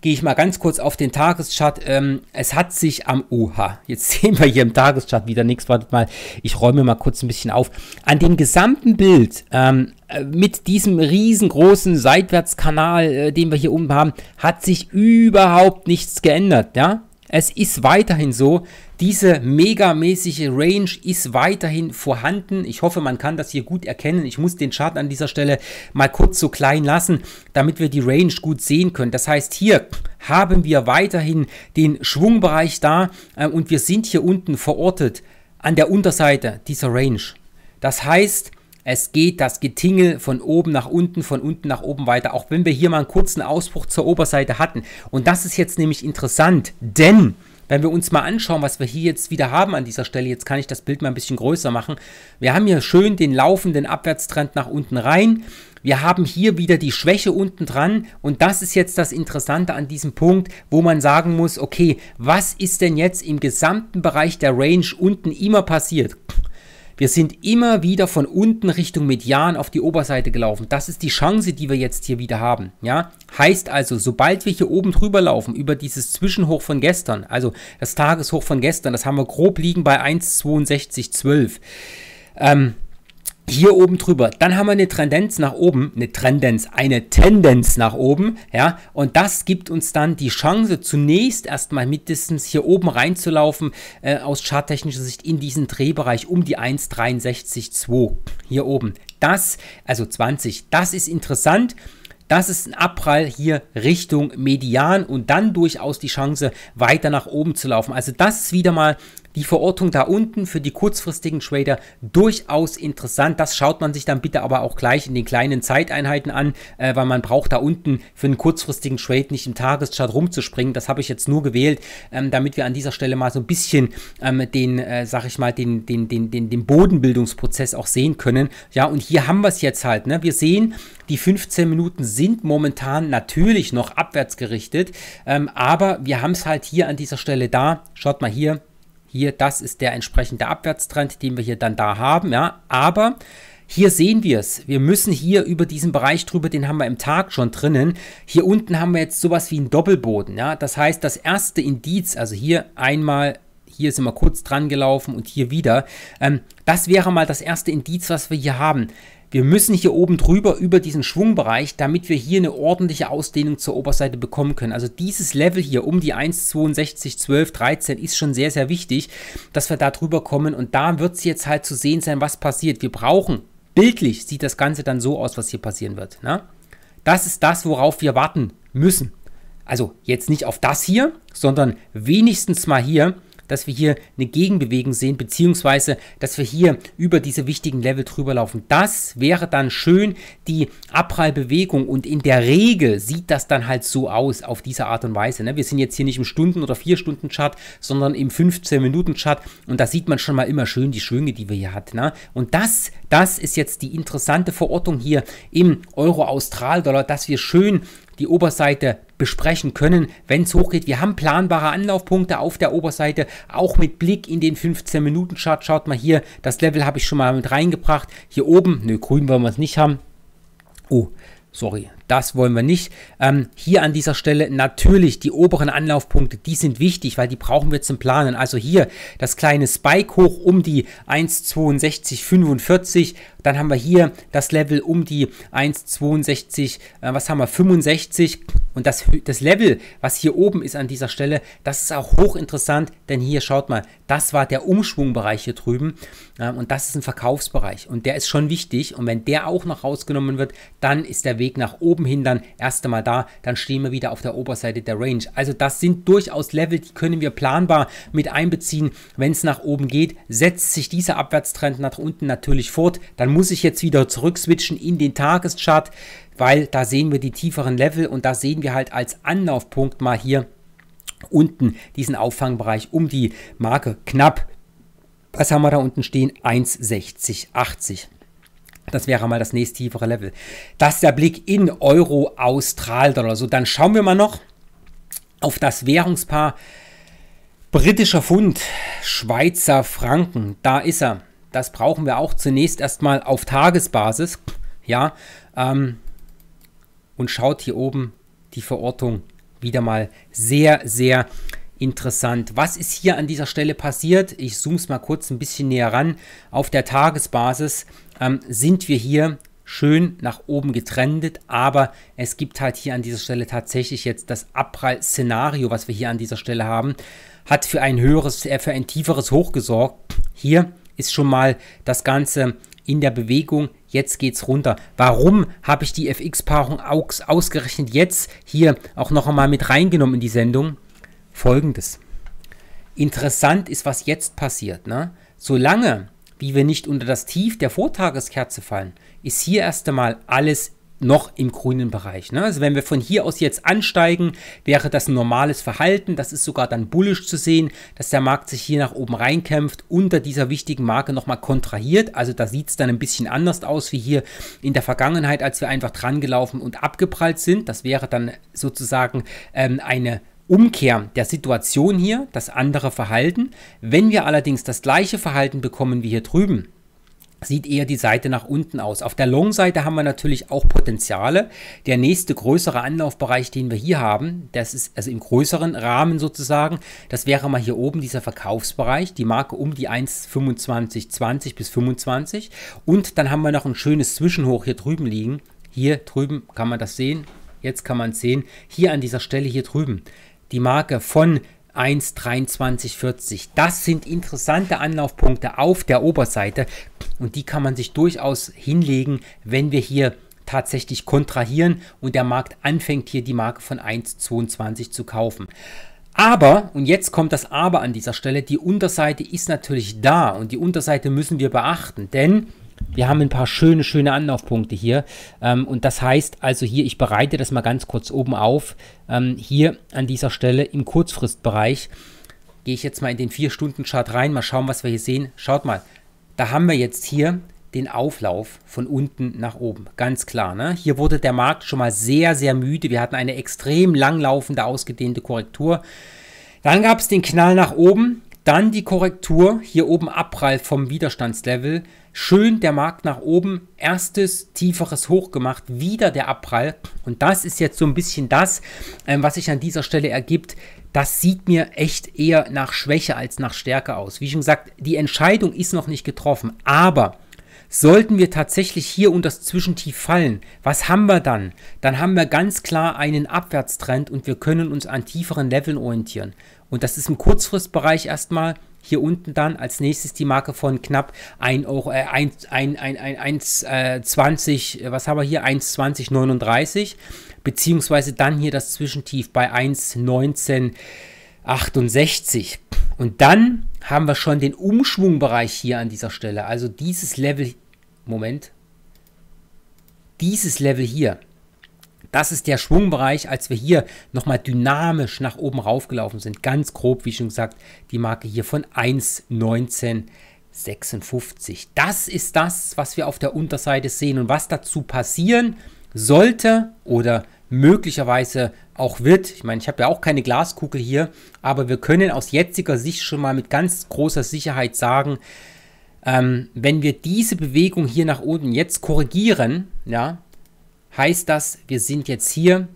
gehe ich mal ganz kurz auf den Tageschart. Ähm, es hat sich am Oha, jetzt sehen wir hier im Tageschart wieder nichts. Wartet mal, ich räume mal kurz ein bisschen auf. An dem gesamten Bild ähm, mit diesem riesengroßen Seitwärtskanal, äh, den wir hier oben haben, hat sich überhaupt nichts geändert. Ja, es ist weiterhin so, diese megamäßige Range ist weiterhin vorhanden. Ich hoffe, man kann das hier gut erkennen. Ich muss den Chart an dieser Stelle mal kurz so klein lassen, damit wir die Range gut sehen können. Das heißt, hier haben wir weiterhin den Schwungbereich da äh, und wir sind hier unten verortet an der Unterseite dieser Range. Das heißt, es geht das Getingel von oben nach unten, von unten nach oben weiter, auch wenn wir hier mal einen kurzen Ausbruch zur Oberseite hatten. Und das ist jetzt nämlich interessant, denn wenn wir uns mal anschauen, was wir hier jetzt wieder haben an dieser Stelle, jetzt kann ich das Bild mal ein bisschen größer machen. Wir haben hier schön den laufenden Abwärtstrend nach unten rein. Wir haben hier wieder die Schwäche unten dran und das ist jetzt das Interessante an diesem Punkt, wo man sagen muss, okay, was ist denn jetzt im gesamten Bereich der Range unten immer passiert? Wir sind immer wieder von unten Richtung Median auf die Oberseite gelaufen. Das ist die Chance, die wir jetzt hier wieder haben. Ja, heißt also, sobald wir hier oben drüber laufen, über dieses Zwischenhoch von gestern, also das Tageshoch von gestern, das haben wir grob liegen bei 1,6212. Ähm, hier oben drüber. Dann haben wir eine Tendenz nach oben, eine Tendenz, eine Tendenz nach oben, ja, und das gibt uns dann die Chance, zunächst erstmal mindestens hier oben reinzulaufen, äh, aus charttechnischer Sicht in diesen Drehbereich um die 1,63,2 hier oben. Das, also 20, das ist interessant. Das ist ein Abprall hier Richtung Median und dann durchaus die Chance, weiter nach oben zu laufen. Also das ist wieder mal die Verortung da unten für die kurzfristigen Trader durchaus interessant. Das schaut man sich dann bitte aber auch gleich in den kleinen Zeiteinheiten an, äh, weil man braucht da unten für einen kurzfristigen Trade nicht im Tageschart rumzuspringen. Das habe ich jetzt nur gewählt, ähm, damit wir an dieser Stelle mal so ein bisschen ähm, den, äh, sag ich mal, den, den, den, den, den Bodenbildungsprozess auch sehen können. Ja, und hier haben wir es jetzt halt. Ne? Wir sehen, die 15 Minuten sind momentan natürlich noch abwärts gerichtet, ähm, aber wir haben es halt hier an dieser Stelle da. Schaut mal hier, hier, das ist der entsprechende Abwärtstrend, den wir hier dann da haben, ja, aber hier sehen wir es. Wir müssen hier über diesen Bereich drüber, den haben wir im Tag schon drinnen. Hier unten haben wir jetzt sowas wie einen Doppelboden. Ja? Das heißt, das erste Indiz, also hier einmal, hier sind wir kurz dran gelaufen und hier wieder, ähm, das wäre mal das erste Indiz, was wir hier haben. Wir müssen hier oben drüber über diesen Schwungbereich, damit wir hier eine ordentliche Ausdehnung zur Oberseite bekommen können. Also dieses Level hier um die 1,62, 12, 13 ist schon sehr, sehr wichtig, dass wir da drüber kommen. Und da wird es jetzt halt zu sehen sein, was passiert. Wir brauchen, bildlich sieht das Ganze dann so aus, was hier passieren wird. Ne? Das ist das, worauf wir warten müssen. Also jetzt nicht auf das hier, sondern wenigstens mal hier, dass wir hier eine Gegenbewegung sehen, beziehungsweise dass wir hier über diese wichtigen Level drüber laufen. Das wäre dann schön die Abprallbewegung und in der Regel sieht das dann halt so aus, auf diese Art und Weise. Ne? Wir sind jetzt hier nicht im Stunden- oder Vier-Stunden-Chart, sondern im 15-Minuten-Chart und da sieht man schon mal immer schön die Schwünge, die wir hier hatten. Ne? Und das, das ist jetzt die interessante Verortung hier im Euro-Austral-Dollar, dass wir schön die Oberseite besprechen können, wenn es hochgeht. Wir haben planbare Anlaufpunkte auf der Oberseite, auch mit Blick in den 15-Minuten-Chart. Schaut mal hier, das Level habe ich schon mal mit reingebracht. Hier oben, ne, grün wollen wir es nicht haben. Oh, sorry, das wollen wir nicht. Ähm, hier an dieser Stelle natürlich die oberen Anlaufpunkte, die sind wichtig, weil die brauchen wir zum Planen. Also hier das kleine Spike hoch um die 1,6245. Dann haben wir hier das Level um die 1,62, äh, was haben wir, 65. Und das, das Level, was hier oben ist an dieser Stelle, das ist auch hochinteressant, denn hier schaut mal, das war der Umschwungbereich hier drüben. Und das ist ein Verkaufsbereich und der ist schon wichtig. Und wenn der auch noch rausgenommen wird, dann ist der Weg nach oben hin dann erst einmal da. Dann stehen wir wieder auf der Oberseite der Range. Also das sind durchaus Level, die können wir planbar mit einbeziehen. Wenn es nach oben geht, setzt sich dieser Abwärtstrend nach unten natürlich fort. Dann muss ich jetzt wieder zurück switchen in den Tageschart, weil da sehen wir die tieferen Level und da sehen wir halt als Anlaufpunkt mal hier unten diesen Auffangbereich um die Marke knapp was haben wir da unten stehen? 1,6080. Das wäre mal das nächst tiefere Level. Das ist der Blick in Euro, Austral, Dollar. So, dann schauen wir mal noch auf das Währungspaar britischer Pfund, Schweizer Franken. Da ist er. Das brauchen wir auch zunächst erstmal auf Tagesbasis. Ja, ähm, und schaut hier oben die Verortung wieder mal sehr, sehr interessant. Was ist hier an dieser Stelle passiert? Ich zoome es mal kurz ein bisschen näher ran. Auf der Tagesbasis ähm, sind wir hier schön nach oben getrendet, aber es gibt halt hier an dieser Stelle tatsächlich jetzt das Abprall-Szenario, was wir hier an dieser Stelle haben, hat für ein höheres, äh, für ein tieferes Hoch gesorgt. Hier ist schon mal das Ganze in der Bewegung, jetzt geht es runter. Warum habe ich die FX-Paarung ausgerechnet jetzt hier auch noch einmal mit reingenommen in die Sendung? Folgendes. Interessant ist, was jetzt passiert. Ne? Solange, wie wir nicht unter das Tief der Vortageskerze fallen, ist hier erst einmal alles noch im grünen Bereich. Ne? Also wenn wir von hier aus jetzt ansteigen, wäre das ein normales Verhalten. Das ist sogar dann bullisch zu sehen, dass der Markt sich hier nach oben reinkämpft, unter dieser wichtigen Marke nochmal kontrahiert. Also da sieht es dann ein bisschen anders aus wie hier in der Vergangenheit, als wir einfach dran gelaufen und abgeprallt sind. Das wäre dann sozusagen ähm, eine Umkehr der Situation hier, das andere Verhalten. Wenn wir allerdings das gleiche Verhalten bekommen wie hier drüben, sieht eher die Seite nach unten aus. Auf der Long-Seite haben wir natürlich auch Potenziale. Der nächste größere Anlaufbereich, den wir hier haben, das ist also im größeren Rahmen sozusagen, das wäre mal hier oben dieser Verkaufsbereich, die Marke um die 1,25, 20 bis 25. Und dann haben wir noch ein schönes Zwischenhoch hier drüben liegen. Hier drüben kann man das sehen. Jetzt kann man es sehen. Hier an dieser Stelle hier drüben die Marke von 1,2340. Das sind interessante Anlaufpunkte auf der Oberseite und die kann man sich durchaus hinlegen, wenn wir hier tatsächlich kontrahieren und der Markt anfängt hier die Marke von 1,22 zu kaufen. Aber, und jetzt kommt das Aber an dieser Stelle, die Unterseite ist natürlich da und die Unterseite müssen wir beachten, denn wir haben ein paar schöne, schöne Anlaufpunkte hier. Ähm, und das heißt also hier, ich bereite das mal ganz kurz oben auf. Ähm, hier an dieser Stelle im Kurzfristbereich gehe ich jetzt mal in den 4-Stunden-Chart rein, mal schauen, was wir hier sehen. Schaut mal, da haben wir jetzt hier den Auflauf von unten nach oben. Ganz klar. Ne? Hier wurde der Markt schon mal sehr, sehr müde. Wir hatten eine extrem langlaufende, ausgedehnte Korrektur. Dann gab es den Knall nach oben, dann die Korrektur, hier oben Abprall vom Widerstandslevel schön der Markt nach oben, erstes tieferes Hoch gemacht, wieder der Abprall. Und das ist jetzt so ein bisschen das, ähm, was sich an dieser Stelle ergibt. Das sieht mir echt eher nach Schwäche als nach Stärke aus. Wie schon gesagt, die Entscheidung ist noch nicht getroffen, aber sollten wir tatsächlich hier unter das Zwischentief fallen, was haben wir dann? Dann haben wir ganz klar einen Abwärtstrend und wir können uns an tieferen Leveln orientieren. Und das ist im Kurzfristbereich erstmal hier unten dann als nächstes die Marke von knapp 1,20 Euro, äh, 1, 1, 1, 1, 1 äh, 20, äh, was haben wir hier, 1,2039, beziehungsweise dann hier das Zwischentief bei 1,1968. Und dann haben wir schon den Umschwungbereich hier an dieser Stelle, also dieses Level, Moment, dieses Level hier, das ist der Schwungbereich, als wir hier nochmal dynamisch nach oben raufgelaufen sind. Ganz grob, wie schon gesagt, die Marke hier von 1,1956. Das ist das, was wir auf der Unterseite sehen und was dazu passieren sollte oder möglicherweise auch wird. Ich meine, ich habe ja auch keine Glaskugel hier, aber wir können aus jetziger Sicht schon mal mit ganz großer Sicherheit sagen, ähm, wenn wir diese Bewegung hier nach unten jetzt korrigieren, ja, heißt das, wir sind jetzt hier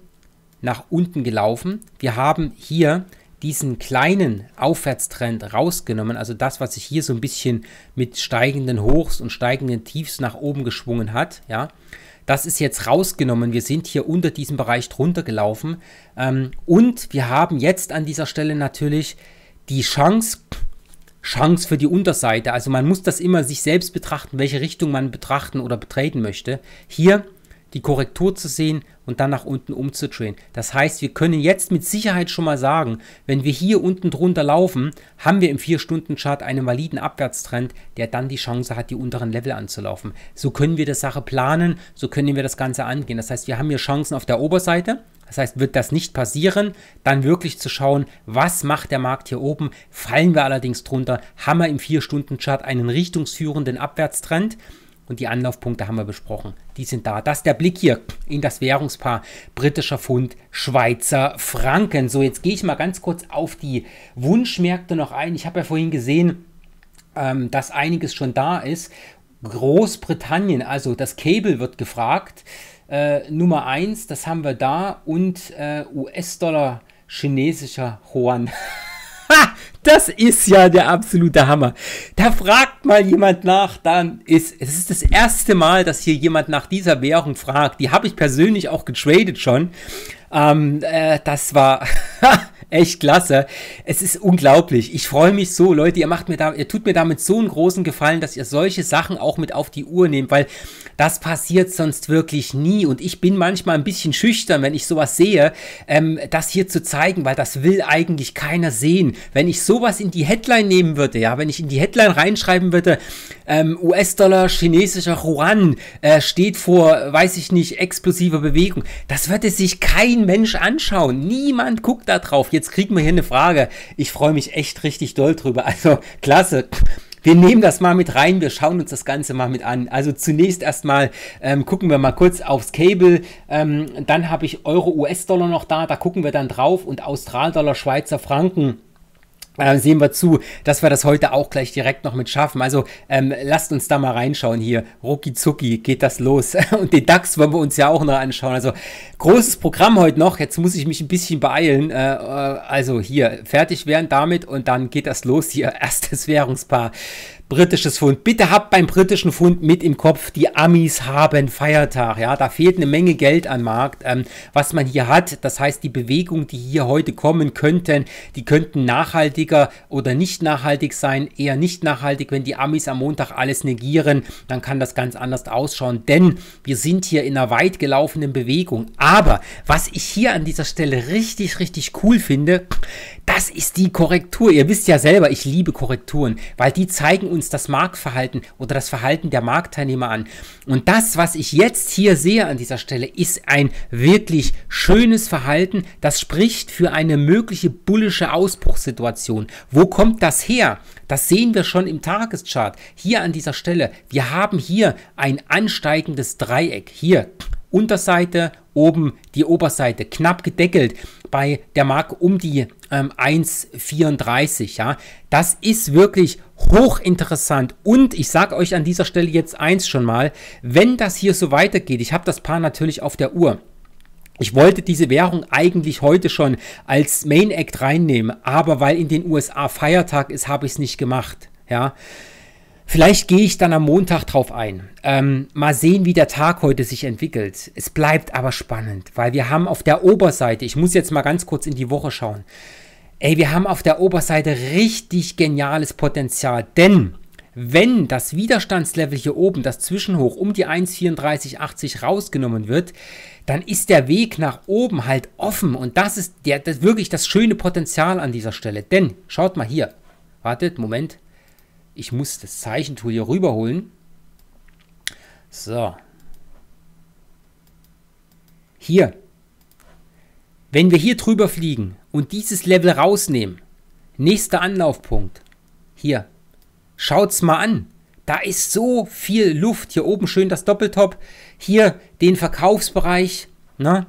nach unten gelaufen. Wir haben hier diesen kleinen Aufwärtstrend rausgenommen, also das, was sich hier so ein bisschen mit steigenden Hochs und steigenden Tiefs nach oben geschwungen hat, ja, das ist jetzt rausgenommen. Wir sind hier unter diesem Bereich drunter gelaufen ähm, und wir haben jetzt an dieser Stelle natürlich die Chance, Chance für die Unterseite. Also man muss das immer sich selbst betrachten, welche Richtung man betrachten oder betreten möchte. Hier die Korrektur zu sehen und dann nach unten umzudrehen. Das heißt, wir können jetzt mit Sicherheit schon mal sagen, wenn wir hier unten drunter laufen, haben wir im 4-Stunden-Chart einen validen Abwärtstrend, der dann die Chance hat, die unteren Level anzulaufen. So können wir das Sache planen, so können wir das Ganze angehen. Das heißt, wir haben hier Chancen auf der Oberseite, das heißt, wird das nicht passieren, dann wirklich zu schauen, was macht der Markt hier oben. Fallen wir allerdings drunter, haben wir im 4-Stunden-Chart einen richtungsführenden Abwärtstrend und die Anlaufpunkte haben wir besprochen. Die sind da. Das ist der Blick hier in das Währungspaar britischer Pfund, Schweizer Franken. So, jetzt gehe ich mal ganz kurz auf die Wunschmärkte noch ein. Ich habe ja vorhin gesehen, ähm, dass einiges schon da ist. Großbritannien, also das Cable wird gefragt. Äh, Nummer 1, das haben wir da. Und äh, US-Dollar, chinesischer Yuan. Das ist ja der absolute Hammer. Da fragt mal jemand nach, dann ist es ist das erste Mal, dass hier jemand nach dieser Währung fragt. Die habe ich persönlich auch getradet schon. Ähm, äh, das war echt klasse. Es ist unglaublich. Ich freue mich so, Leute. Ihr macht mir da, ihr tut mir damit so einen großen Gefallen, dass ihr solche Sachen auch mit auf die Uhr nehmt, weil das passiert sonst wirklich nie. Und ich bin manchmal ein bisschen schüchtern, wenn ich sowas sehe, ähm, das hier zu zeigen, weil das will eigentlich keiner sehen. Wenn ich sowas in die Headline nehmen würde, ja, wenn ich in die Headline reinschreiben würde, ähm, US-Dollar, chinesischer Yuan äh, steht vor, weiß ich nicht, explosiver Bewegung, das würde sich kein kein Mensch anschauen. Niemand guckt da drauf. Jetzt kriegen wir hier eine Frage. Ich freue mich echt richtig doll drüber. Also klasse. Wir nehmen das mal mit rein, wir schauen uns das Ganze mal mit an. Also zunächst erstmal ähm, gucken wir mal kurz aufs Cable. Ähm, dann habe ich Euro, US-Dollar noch da, da gucken wir dann drauf und Austral-Dollar, Schweizer Franken. Äh, sehen wir zu, dass wir das heute auch gleich direkt noch mit schaffen. Also ähm, lasst uns da mal reinschauen hier. Rucki zucki geht das los. Und den DAX wollen wir uns ja auch noch anschauen. Also großes Programm heute noch. Jetzt muss ich mich ein bisschen beeilen. Äh, äh also hier fertig werden damit und dann geht das los hier. Erstes Währungspaar britisches Pfund. Bitte habt beim britischen Pfund mit im Kopf, die Amis haben Feiertag. Ja, da fehlt eine Menge Geld am Markt, ähm, was man hier hat. Das heißt, die Bewegungen, die hier heute kommen könnten, die könnten nachhaltiger oder nicht nachhaltig sein. Eher nicht nachhaltig, wenn die Amis am Montag alles negieren, dann kann das ganz anders ausschauen. Denn wir sind hier in einer weit gelaufenen Bewegung. Aber was ich hier an dieser Stelle richtig, richtig cool finde, das ist die Korrektur. Ihr wisst ja selber, ich liebe Korrekturen, weil die zeigen uns uns das Marktverhalten oder das Verhalten der Marktteilnehmer an. Und das, was ich jetzt hier sehe an dieser Stelle, ist ein wirklich schönes Verhalten. Das spricht für eine mögliche bullische Ausbruchssituation. Wo kommt das her? Das sehen wir schon im Tageschart. Hier an dieser Stelle. Wir haben hier ein ansteigendes Dreieck. Hier Unterseite, oben die Oberseite knapp gedeckelt bei der Marke um die ähm, 1,34. Ja, das ist wirklich hochinteressant. Und ich sage euch an dieser Stelle jetzt eins schon mal, wenn das hier so weitergeht, ich habe das Paar natürlich auf der Uhr. Ich wollte diese Währung eigentlich heute schon als Main Act reinnehmen, aber weil in den USA Feiertag ist, habe ich es nicht gemacht. Ja, Vielleicht gehe ich dann am Montag drauf ein. Ähm, mal sehen, wie der Tag heute sich entwickelt. Es bleibt aber spannend, weil wir haben auf der Oberseite, ich muss jetzt mal ganz kurz in die Woche schauen. Ey, wir haben auf der Oberseite richtig geniales Potenzial, denn wenn das Widerstandslevel hier oben, das Zwischenhoch um die 1,3480 rausgenommen wird, dann ist der Weg nach oben halt offen und das ist der, das wirklich das schöne Potenzial an dieser Stelle. Denn schaut mal hier, wartet, Moment, ich muss das Zeichentool hier rüberholen. So. Hier. Wenn wir hier drüber fliegen und dieses Level rausnehmen, nächster Anlaufpunkt. Hier. Schaut's mal an. Da ist so viel Luft. Hier oben schön das Doppeltop. Hier den Verkaufsbereich. Na, ne?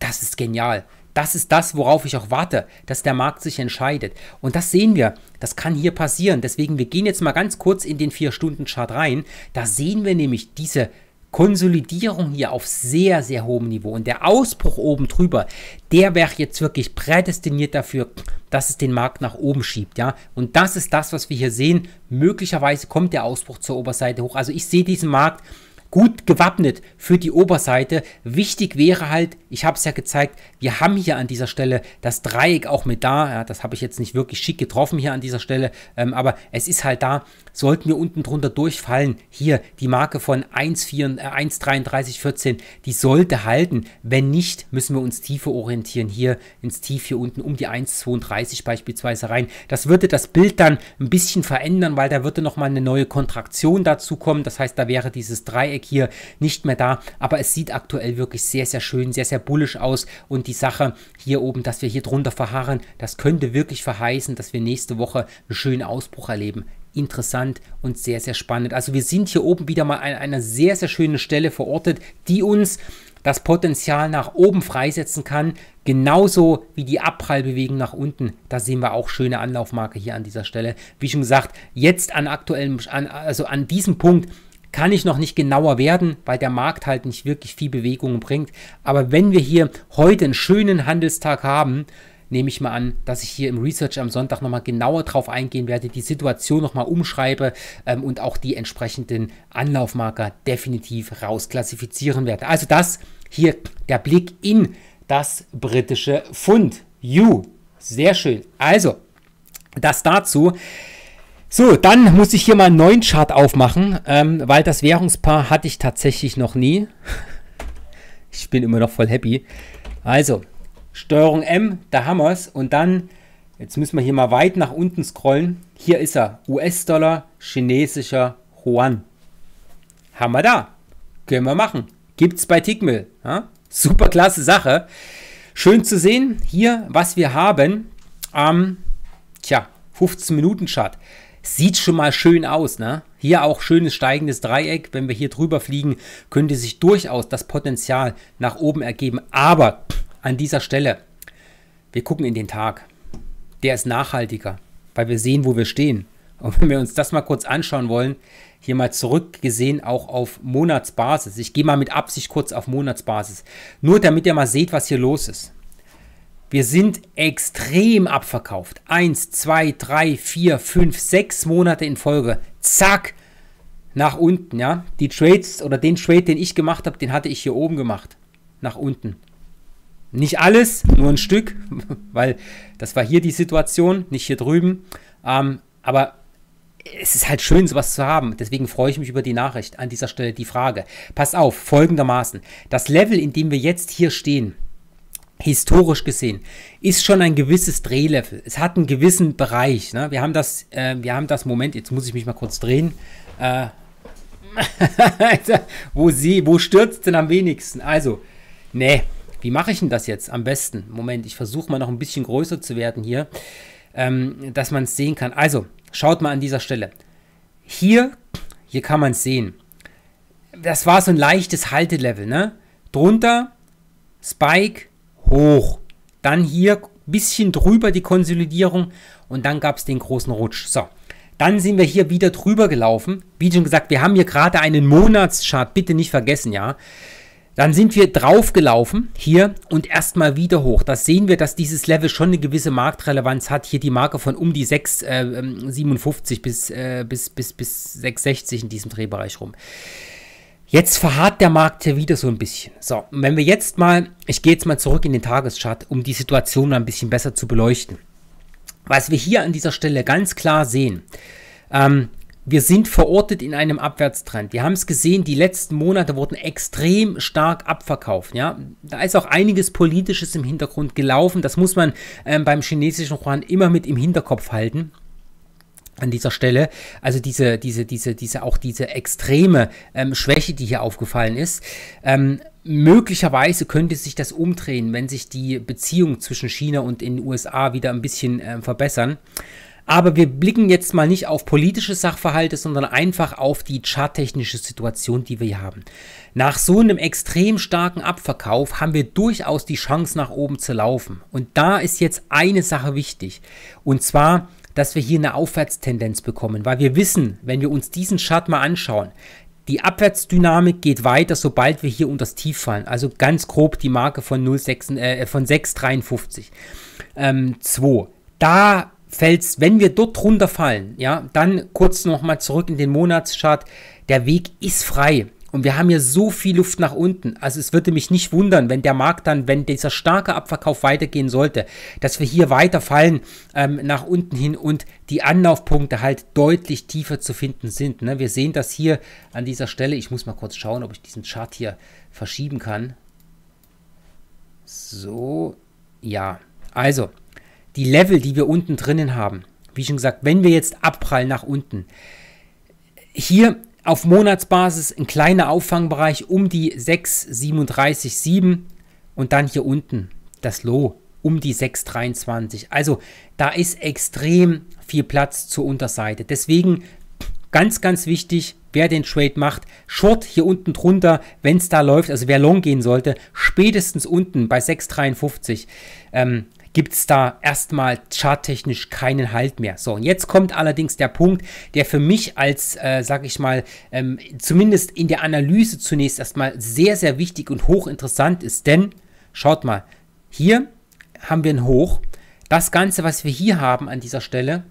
das ist genial das ist das, worauf ich auch warte, dass der Markt sich entscheidet. Und das sehen wir. Das kann hier passieren. Deswegen, wir gehen jetzt mal ganz kurz in den 4-Stunden-Chart rein. Da sehen wir nämlich diese Konsolidierung hier auf sehr, sehr hohem Niveau. Und der Ausbruch oben drüber, der wäre jetzt wirklich prädestiniert dafür, dass es den Markt nach oben schiebt. ja. Und das ist das, was wir hier sehen. Möglicherweise kommt der Ausbruch zur Oberseite hoch. Also ich sehe diesen Markt gut gewappnet für die Oberseite. Wichtig wäre halt, ich habe es ja gezeigt, wir haben hier an dieser Stelle das Dreieck auch mit da. Ja, das habe ich jetzt nicht wirklich schick getroffen hier an dieser Stelle, ähm, aber es ist halt da, sollten wir unten drunter durchfallen, hier die Marke von 1,3314, äh, die sollte halten. Wenn nicht, müssen wir uns tiefer orientieren, hier ins Tief hier unten um die 1,32 beispielsweise rein. Das würde das Bild dann ein bisschen verändern, weil da würde nochmal eine neue Kontraktion dazu kommen. Das heißt, da wäre dieses Dreieck hier nicht mehr da. Aber es sieht aktuell wirklich sehr, sehr schön, sehr, sehr bullisch aus. Und die Sache hier oben, dass wir hier drunter verharren, das könnte wirklich verheißen, dass wir nächste Woche einen schönen Ausbruch erleben interessant und sehr, sehr spannend. Also wir sind hier oben wieder mal an einer sehr, sehr schönen Stelle verortet, die uns das Potenzial nach oben freisetzen kann, genauso wie die Abprallbewegung nach unten. Da sehen wir auch schöne Anlaufmarke hier an dieser Stelle. Wie schon gesagt, jetzt an aktuellem, an, also an diesem Punkt kann ich noch nicht genauer werden, weil der Markt halt nicht wirklich viel Bewegung bringt. Aber wenn wir hier heute einen schönen Handelstag haben, nehme ich mal an, dass ich hier im Research am Sonntag nochmal genauer drauf eingehen werde, die Situation nochmal umschreibe ähm, und auch die entsprechenden Anlaufmarker definitiv rausklassifizieren werde. Also das hier der Blick in das britische Fund. You. Sehr schön. Also, das dazu. So, dann muss ich hier mal einen neuen Chart aufmachen, ähm, weil das Währungspaar hatte ich tatsächlich noch nie. Ich bin immer noch voll happy. Also, Steuerung M, da haben wir es. Und dann, jetzt müssen wir hier mal weit nach unten scrollen. Hier ist er, US-Dollar, chinesischer Yuan. Haben wir da. Können wir machen. Gibt es bei Tickmill. Ja? Super klasse Sache. Schön zu sehen hier, was wir haben. Ähm, tja, 15 Minuten Chart. Sieht schon mal schön aus, ne? Hier auch schönes steigendes Dreieck. Wenn wir hier drüber fliegen, könnte sich durchaus das Potenzial nach oben ergeben. Aber an dieser Stelle, wir gucken in den Tag. Der ist nachhaltiger, weil wir sehen, wo wir stehen. Und wenn wir uns das mal kurz anschauen wollen, hier mal zurückgesehen auch auf Monatsbasis. Ich gehe mal mit Absicht kurz auf Monatsbasis. Nur damit ihr mal seht, was hier los ist. Wir sind extrem abverkauft. Eins, zwei, drei, vier, fünf, sechs Monate in Folge. Zack, nach unten, ja. Die Trades oder den Trade, den ich gemacht habe, den hatte ich hier oben gemacht. Nach unten. Nicht alles, nur ein Stück, weil das war hier die Situation, nicht hier drüben. Ähm, aber es ist halt schön, sowas zu haben. Deswegen freue ich mich über die Nachricht. An dieser Stelle die Frage. Pass auf, folgendermaßen. Das Level, in dem wir jetzt hier stehen, historisch gesehen, ist schon ein gewisses Drehlevel. Es hat einen gewissen Bereich. Ne? Wir haben das, äh, wir haben das, Moment, jetzt muss ich mich mal kurz drehen. Äh, wo sie, wo stürzt denn am wenigsten? Also, nee, wie mache ich denn das jetzt am besten? Moment, ich versuche mal noch ein bisschen größer zu werden hier, ähm, dass man es sehen kann. Also, schaut mal an dieser Stelle. Hier, hier kann man es sehen. Das war so ein leichtes Haltelevel, ne? Drunter, Spike, hoch. Dann hier ein bisschen drüber die Konsolidierung und dann gab es den großen Rutsch. So, dann sind wir hier wieder drüber gelaufen. Wie schon gesagt, wir haben hier gerade einen Monatschart, bitte nicht vergessen, ja. Dann sind wir draufgelaufen hier und erstmal wieder hoch. Das sehen wir, dass dieses Level schon eine gewisse Marktrelevanz hat. Hier die Marke von um die 6,57 äh, ähm, bis, äh, bis, bis, bis 6,60 in diesem Drehbereich rum. Jetzt verharrt der Markt hier wieder so ein bisschen. So, wenn wir jetzt mal, ich gehe jetzt mal zurück in den Tageschart, um die Situation mal ein bisschen besser zu beleuchten. Was wir hier an dieser Stelle ganz klar sehen, ähm, wir sind verortet in einem Abwärtstrend. Wir haben es gesehen, die letzten Monate wurden extrem stark abverkauft. Ja? Da ist auch einiges Politisches im Hintergrund gelaufen. Das muss man ähm, beim chinesischen Yuan immer mit im Hinterkopf halten an dieser Stelle. Also diese, diese, diese, diese, auch diese extreme ähm, Schwäche, die hier aufgefallen ist. Ähm, möglicherweise könnte sich das umdrehen, wenn sich die Beziehungen zwischen China und den USA wieder ein bisschen äh, verbessern. Aber wir blicken jetzt mal nicht auf politische Sachverhalte, sondern einfach auf die charttechnische Situation, die wir hier haben. Nach so einem extrem starken Abverkauf haben wir durchaus die Chance, nach oben zu laufen. Und da ist jetzt eine Sache wichtig. Und zwar, dass wir hier eine Aufwärtstendenz bekommen, weil wir wissen, wenn wir uns diesen Chart mal anschauen, die Abwärtsdynamik geht weiter, sobald wir hier unter das Tief fallen. Also ganz grob die Marke von, 06, äh, von 6,53. Ähm, 2. Da fällst, wenn wir dort drunter fallen, ja, dann kurz nochmal zurück in den Monatschart. Der Weg ist frei. Und wir haben hier so viel Luft nach unten. Also es würde mich nicht wundern, wenn der Markt dann, wenn dieser starke Abverkauf weitergehen sollte, dass wir hier weiter fallen ähm, nach unten hin und die Anlaufpunkte halt deutlich tiefer zu finden sind. Ne? Wir sehen das hier an dieser Stelle. Ich muss mal kurz schauen, ob ich diesen Chart hier verschieben kann. So, ja. Also, die Level, die wir unten drinnen haben, wie schon gesagt, wenn wir jetzt abprallen nach unten, hier auf Monatsbasis ein kleiner Auffangbereich um die 6,37,7 und dann hier unten das Low um die 6,23. Also da ist extrem viel Platz zur Unterseite. Deswegen ganz, ganz wichtig, wer den Trade macht, Short hier unten drunter, wenn es da läuft, also wer Long gehen sollte, spätestens unten bei 6,53. Ähm, gibt es da erstmal charttechnisch keinen Halt mehr. So, und jetzt kommt allerdings der Punkt, der für mich als, äh, sag ich mal, ähm, zumindest in der Analyse zunächst erstmal sehr, sehr wichtig und hochinteressant ist, denn schaut mal, hier haben wir ein Hoch. Das Ganze, was wir hier haben an dieser Stelle,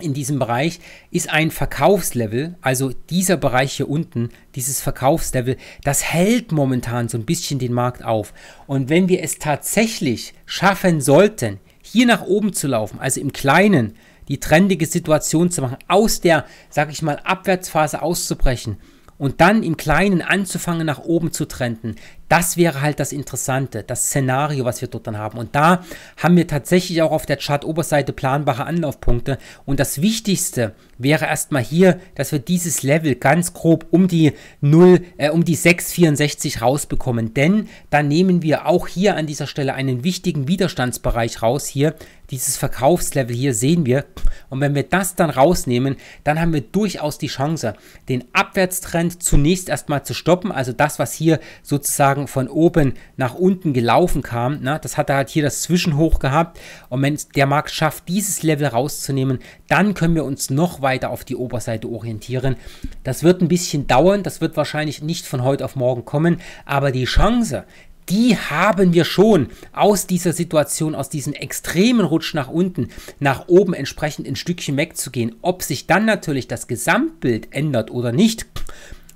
in diesem Bereich ist ein Verkaufslevel, also dieser Bereich hier unten, dieses Verkaufslevel, das hält momentan so ein bisschen den Markt auf. Und wenn wir es tatsächlich schaffen sollten, hier nach oben zu laufen, also im Kleinen die trendige Situation zu machen, aus der, sag ich mal, Abwärtsphase auszubrechen und dann im Kleinen anzufangen nach oben zu trenden, das wäre halt das Interessante, das Szenario, was wir dort dann haben. Und da haben wir tatsächlich auch auf der Chart-Oberseite planbare Anlaufpunkte. Und das Wichtigste wäre erstmal hier, dass wir dieses Level ganz grob um die 0, äh, um die 664 rausbekommen. Denn dann nehmen wir auch hier an dieser Stelle einen wichtigen Widerstandsbereich raus. Hier dieses Verkaufslevel hier sehen wir. Und wenn wir das dann rausnehmen, dann haben wir durchaus die Chance, den Abwärtstrend zunächst erstmal zu stoppen. Also das, was hier sozusagen sozusagen von oben nach unten gelaufen kam. Ne? Das hat er halt hier das Zwischenhoch gehabt. Und wenn der Markt schafft, dieses Level rauszunehmen, dann können wir uns noch weiter auf die Oberseite orientieren. Das wird ein bisschen dauern, das wird wahrscheinlich nicht von heute auf morgen kommen, aber die Chance, die haben wir schon aus dieser Situation, aus diesem extremen Rutsch nach unten, nach oben entsprechend ein Stückchen wegzugehen. Ob sich dann natürlich das Gesamtbild ändert oder nicht,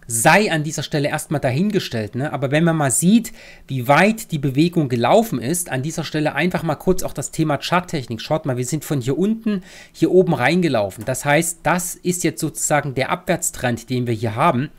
sei an dieser Stelle erstmal dahingestellt. Ne? Aber wenn man mal sieht, wie weit die Bewegung gelaufen ist, an dieser Stelle einfach mal kurz auch das Thema Charttechnik. Schaut mal, wir sind von hier unten hier oben reingelaufen. Das heißt, das ist jetzt sozusagen der Abwärtstrend, den wir hier haben.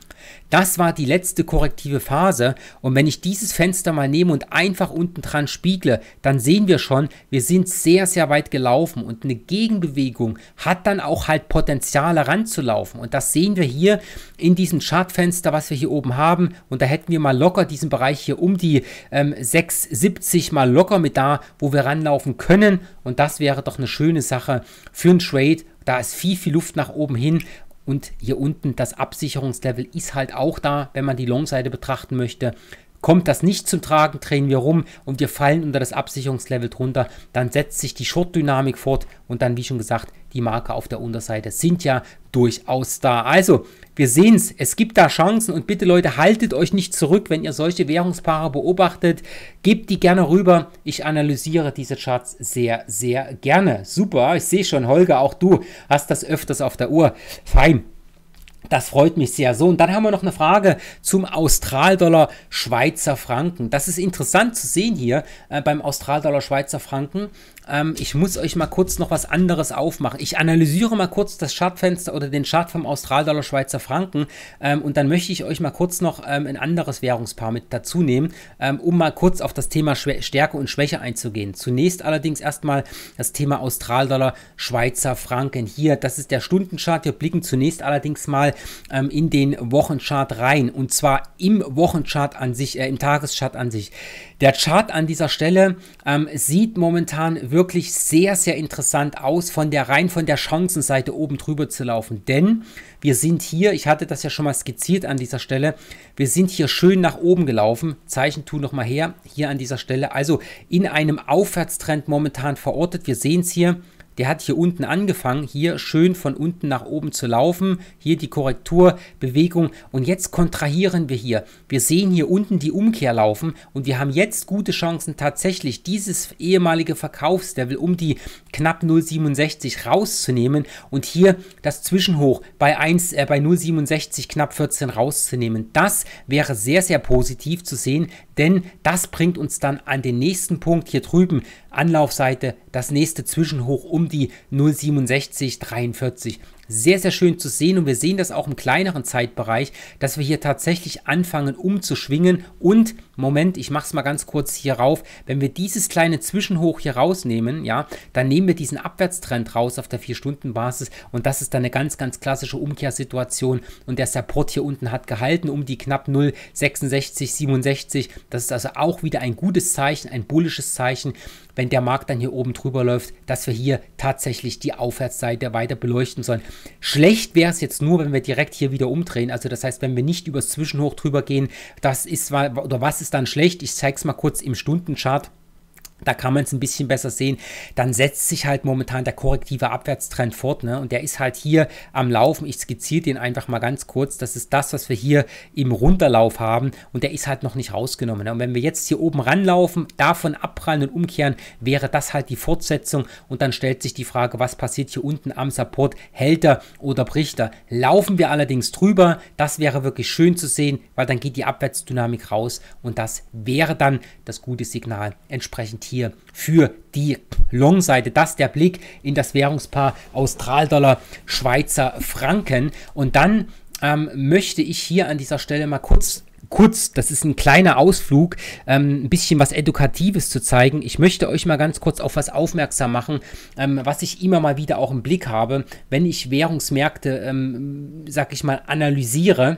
Das war die letzte korrektive Phase und wenn ich dieses Fenster mal nehme und einfach unten dran spiegle, dann sehen wir schon, wir sind sehr, sehr weit gelaufen und eine Gegenbewegung hat dann auch halt Potenzial heranzulaufen und das sehen wir hier in diesem Chartfenster, was wir hier oben haben und da hätten wir mal locker diesen Bereich hier um die ähm, 670 mal locker mit da, wo wir ranlaufen können und das wäre doch eine schöne Sache für einen Trade, da ist viel, viel Luft nach oben hin und hier unten das Absicherungslevel ist halt auch da, wenn man die Long-Seite betrachten möchte. Kommt das nicht zum Tragen, drehen wir rum und wir fallen unter das Absicherungslevel drunter. Dann setzt sich die Short-Dynamik fort und dann, wie schon gesagt, die Marker auf der Unterseite sind ja durchaus da. Also, wir sehen es, es gibt da Chancen und bitte Leute, haltet euch nicht zurück, wenn ihr solche Währungspaare beobachtet. Gebt die gerne rüber. Ich analysiere diese Charts sehr, sehr gerne. Super, ich sehe schon, Holger, auch du hast das öfters auf der Uhr. Fein. Das freut mich sehr. So, und dann haben wir noch eine Frage zum Australdollar Schweizer Franken. Das ist interessant zu sehen hier äh, beim Australdollar Schweizer Franken. Ähm, ich muss euch mal kurz noch was anderes aufmachen. Ich analysiere mal kurz das Chartfenster oder den Chart vom Australdollar Schweizer Franken ähm, und dann möchte ich euch mal kurz noch ähm, ein anderes Währungspaar mit dazu nehmen, ähm, um mal kurz auf das Thema Schw Stärke und Schwäche einzugehen. Zunächst allerdings erstmal das Thema Australdollar Schweizer Franken. Hier, das ist der Stundenchart. Wir blicken zunächst allerdings mal ähm, in den Wochenchart rein und zwar im Wochenchart an sich, äh, im Tageschart an sich. Der Chart an dieser Stelle ähm, sieht momentan wirklich sehr, sehr interessant aus, von der rein von der Chancenseite oben drüber zu laufen. Denn wir sind hier, ich hatte das ja schon mal skizziert an dieser Stelle, wir sind hier schön nach oben gelaufen. Zeichen tun nochmal her, hier an dieser Stelle. Also in einem Aufwärtstrend momentan verortet. Wir sehen es hier der hat hier unten angefangen, hier schön von unten nach oben zu laufen, hier die Korrekturbewegung und jetzt kontrahieren wir hier. Wir sehen hier unten die Umkehr laufen und wir haben jetzt gute Chancen tatsächlich dieses ehemalige Verkaufslevel um die knapp 0,67 rauszunehmen und hier das Zwischenhoch bei äh, bei 0,67 knapp 14 rauszunehmen. Das wäre sehr sehr positiv zu sehen, denn das bringt uns dann an den nächsten Punkt hier drüben, Anlaufseite, das nächste Zwischenhoch um die 0,6743 sehr, sehr schön zu sehen und wir sehen das auch im kleineren Zeitbereich, dass wir hier tatsächlich anfangen umzuschwingen und, Moment, ich mache es mal ganz kurz hier rauf, wenn wir dieses kleine Zwischenhoch hier rausnehmen, ja, dann nehmen wir diesen Abwärtstrend raus auf der 4-Stunden-Basis und das ist dann eine ganz, ganz klassische Umkehrsituation und der Support hier unten hat gehalten um die knapp 0,66, 67, das ist also auch wieder ein gutes Zeichen, ein bullisches Zeichen wenn der Markt dann hier oben drüber läuft, dass wir hier tatsächlich die Aufwärtsseite weiter beleuchten sollen. Schlecht wäre es jetzt nur, wenn wir direkt hier wieder umdrehen. Also das heißt, wenn wir nicht übers Zwischenhoch drüber gehen, das ist oder was ist dann schlecht? Ich zeige es mal kurz im Stundenchart da kann man es ein bisschen besser sehen, dann setzt sich halt momentan der korrektive Abwärtstrend fort. Ne? Und der ist halt hier am Laufen. Ich skizziere den einfach mal ganz kurz. Das ist das, was wir hier im Runterlauf haben. Und der ist halt noch nicht rausgenommen. Ne? Und wenn wir jetzt hier oben ranlaufen, davon abprallen und umkehren, wäre das halt die Fortsetzung. Und dann stellt sich die Frage, was passiert hier unten am Support? Hält er oder bricht er? Laufen wir allerdings drüber. Das wäre wirklich schön zu sehen, weil dann geht die Abwärtsdynamik raus. Und das wäre dann das gute Signal entsprechend hier für die Long-Seite. Das der Blick in das Währungspaar Australdollar Schweizer Franken. Und dann ähm, möchte ich hier an dieser Stelle mal kurz kurz, das ist ein kleiner Ausflug, ähm, ein bisschen was Edukatives zu zeigen. Ich möchte euch mal ganz kurz auf was aufmerksam machen, ähm, was ich immer mal wieder auch im Blick habe, wenn ich Währungsmärkte, ähm, sag ich mal, analysiere.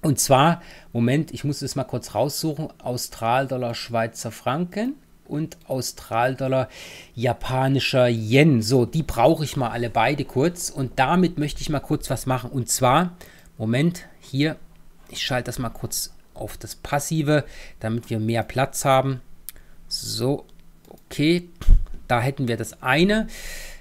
Und zwar, Moment, ich muss es mal kurz raussuchen, Australdollar, Schweizer Franken und Australdollar, japanischer Yen. So, die brauche ich mal alle beide kurz. Und damit möchte ich mal kurz was machen. Und zwar, Moment, hier, ich schalte das mal kurz auf das Passive, damit wir mehr Platz haben. So, okay, da hätten wir das eine.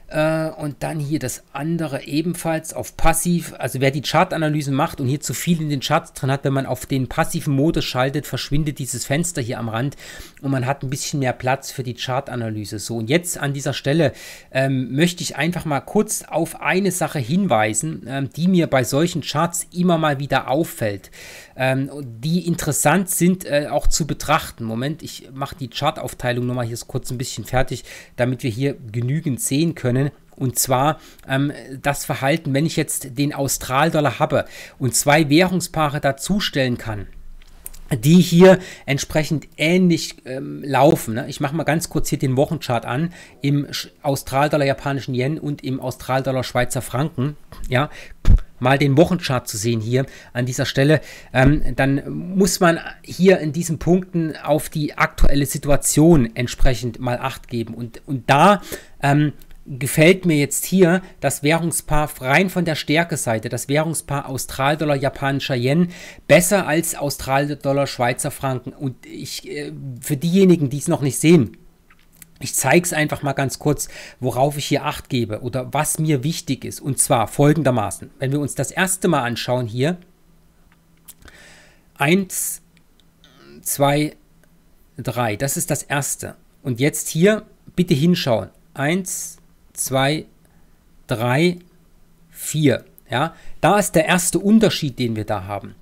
Äh, und dann hier das andere ebenfalls auf passiv. Also wer die Chartanalysen macht und hier zu viel in den Charts drin hat, wenn man auf den passiven Modus schaltet, verschwindet dieses Fenster hier am Rand und man hat ein bisschen mehr Platz für die Chartanalyse. So und jetzt an dieser Stelle ähm, möchte ich einfach mal kurz auf eine Sache hinweisen, ähm, die mir bei solchen Charts immer mal wieder auffällt, ähm, die interessant sind äh, auch zu betrachten. Moment, ich mache die Chartaufteilung nochmal hier kurz ein bisschen fertig, damit wir hier genügend sehen können. Und zwar ähm, das Verhalten, wenn ich jetzt den Australdollar habe und zwei Währungspaare dazustellen kann, die hier entsprechend ähnlich ähm, laufen. Ne? Ich mache mal ganz kurz hier den Wochenchart an im Australdollar japanischen Yen und im Australdollar Schweizer Franken. Ja, mal den Wochenchart zu sehen hier an dieser Stelle, ähm, dann muss man hier in diesen Punkten auf die aktuelle Situation entsprechend mal acht geben. Und, und da ähm, gefällt mir jetzt hier das Währungspaar rein von der Stärkeseite, das Währungspaar Australdollar, japanischer Yen, besser als Australdollar, Schweizer Franken. Und ich, äh, für diejenigen, die es noch nicht sehen, ich zeige es einfach mal ganz kurz, worauf ich hier Acht gebe oder was mir wichtig ist. Und zwar folgendermaßen, wenn wir uns das erste Mal anschauen hier, 1, 2, 3, das ist das erste. Und jetzt hier bitte hinschauen. 1, 2, 3, 4. Ja, da ist der erste Unterschied, den wir da haben.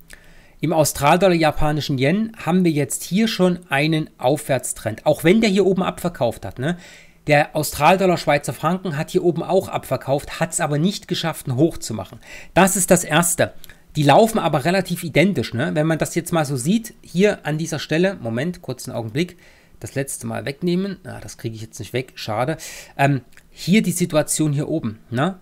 Im Australdollar japanischen Yen haben wir jetzt hier schon einen Aufwärtstrend, auch wenn der hier oben abverkauft hat. Ne? Der Australdollar Schweizer Franken hat hier oben auch abverkauft, hat es aber nicht geschafft, einen Hoch zu machen. Das ist das Erste. Die laufen aber relativ identisch. Ne? Wenn man das jetzt mal so sieht, hier an dieser Stelle, Moment, kurzen Augenblick, das letzte Mal wegnehmen. Ah, das kriege ich jetzt nicht weg, schade. Ähm, hier die Situation hier oben. Ne?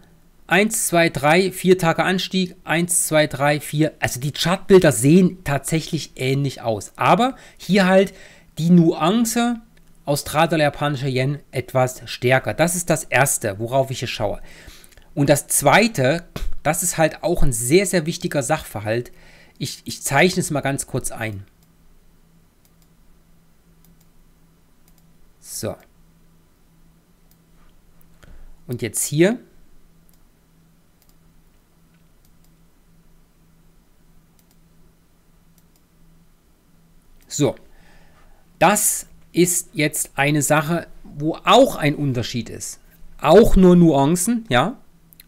1, 2, 3, 4 Tage Anstieg, 1, 2, 3, 4. Also die Chartbilder sehen tatsächlich ähnlich aus. Aber hier halt die Nuance Australier, japanischer Yen etwas stärker. Das ist das Erste, worauf ich hier schaue. Und das Zweite, das ist halt auch ein sehr, sehr wichtiger Sachverhalt. Ich, ich zeichne es mal ganz kurz ein. So. Und jetzt hier. So, das ist jetzt eine Sache, wo auch ein Unterschied ist. Auch nur Nuancen, ja,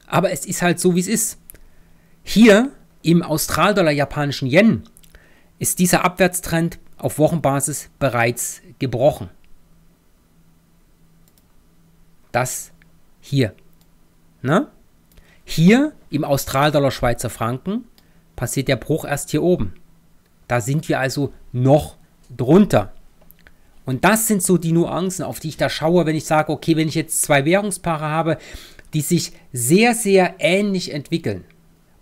aber es ist halt so, wie es ist. Hier im Australdollar japanischen Yen ist dieser Abwärtstrend auf Wochenbasis bereits gebrochen. Das ist. Hier. Ne? Hier im Australdollar Schweizer Franken passiert der Bruch erst hier oben. Da sind wir also noch drunter. Und das sind so die Nuancen, auf die ich da schaue, wenn ich sage, okay, wenn ich jetzt zwei Währungspaare habe, die sich sehr, sehr ähnlich entwickeln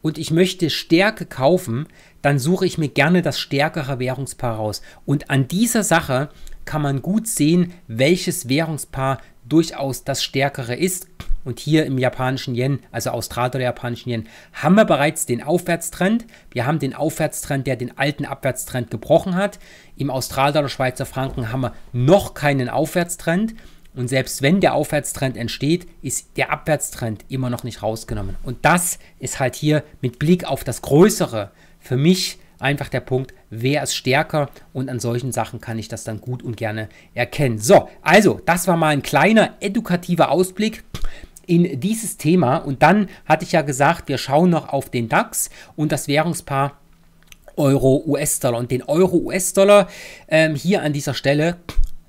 und ich möchte Stärke kaufen, dann suche ich mir gerne das stärkere Währungspaar raus. Und an dieser Sache kann man gut sehen, welches Währungspaar durchaus das stärkere ist, und hier im japanischen Yen, also Australien oder japanischen Yen, haben wir bereits den Aufwärtstrend. Wir haben den Aufwärtstrend, der den alten Abwärtstrend gebrochen hat. Im Australien oder Schweizer Franken haben wir noch keinen Aufwärtstrend. Und selbst wenn der Aufwärtstrend entsteht, ist der Abwärtstrend immer noch nicht rausgenommen. Und das ist halt hier mit Blick auf das Größere für mich einfach der Punkt, wer ist stärker und an solchen Sachen kann ich das dann gut und gerne erkennen. So, also das war mal ein kleiner edukativer Ausblick in dieses Thema. Und dann hatte ich ja gesagt, wir schauen noch auf den DAX und das Währungspaar Euro-US-Dollar. Und den Euro-US-Dollar ähm, hier an dieser Stelle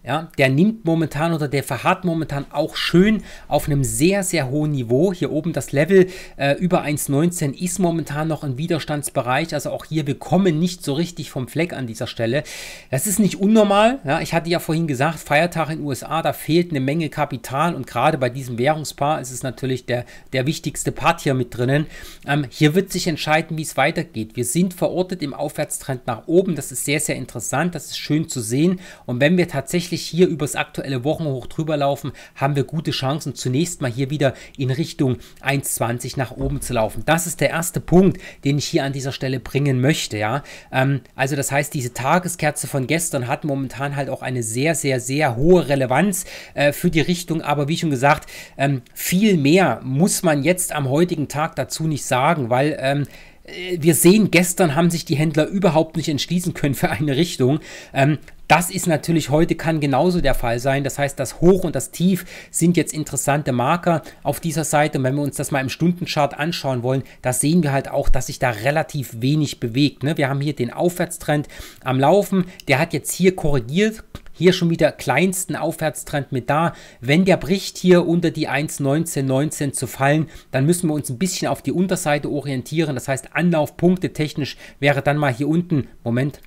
ja, der nimmt momentan oder der verharrt momentan auch schön auf einem sehr, sehr hohen Niveau. Hier oben das Level äh, über 1,19 ist momentan noch im Widerstandsbereich. Also auch hier, wir kommen nicht so richtig vom Fleck an dieser Stelle. Das ist nicht unnormal. Ja, ich hatte ja vorhin gesagt, Feiertag in den USA, da fehlt eine Menge Kapital und gerade bei diesem Währungspaar ist es natürlich der, der wichtigste Part hier mit drinnen. Ähm, hier wird sich entscheiden, wie es weitergeht. Wir sind verortet im Aufwärtstrend nach oben. Das ist sehr, sehr interessant. Das ist schön zu sehen. Und wenn wir tatsächlich tatsächlich hier übers aktuelle Wochenhoch drüber laufen, haben wir gute Chancen, zunächst mal hier wieder in Richtung 1,20 nach oben zu laufen. Das ist der erste Punkt, den ich hier an dieser Stelle bringen möchte. Ja? Ähm, also das heißt, diese Tageskerze von gestern hat momentan halt auch eine sehr, sehr, sehr hohe Relevanz äh, für die Richtung. Aber wie schon gesagt, ähm, viel mehr muss man jetzt am heutigen Tag dazu nicht sagen, weil ähm, äh, wir sehen, gestern haben sich die Händler überhaupt nicht entschließen können für eine Richtung. Ähm, das ist natürlich heute kann genauso der Fall sein. Das heißt, das Hoch und das Tief sind jetzt interessante Marker auf dieser Seite. Und wenn wir uns das mal im Stundenchart anschauen wollen, da sehen wir halt auch, dass sich da relativ wenig bewegt. Ne? Wir haben hier den Aufwärtstrend am Laufen. Der hat jetzt hier korrigiert, hier schon wieder kleinsten Aufwärtstrend mit da. Wenn der bricht hier unter die 1,1919 zu fallen, dann müssen wir uns ein bisschen auf die Unterseite orientieren. Das heißt, Anlaufpunkte technisch wäre dann mal hier unten, Moment,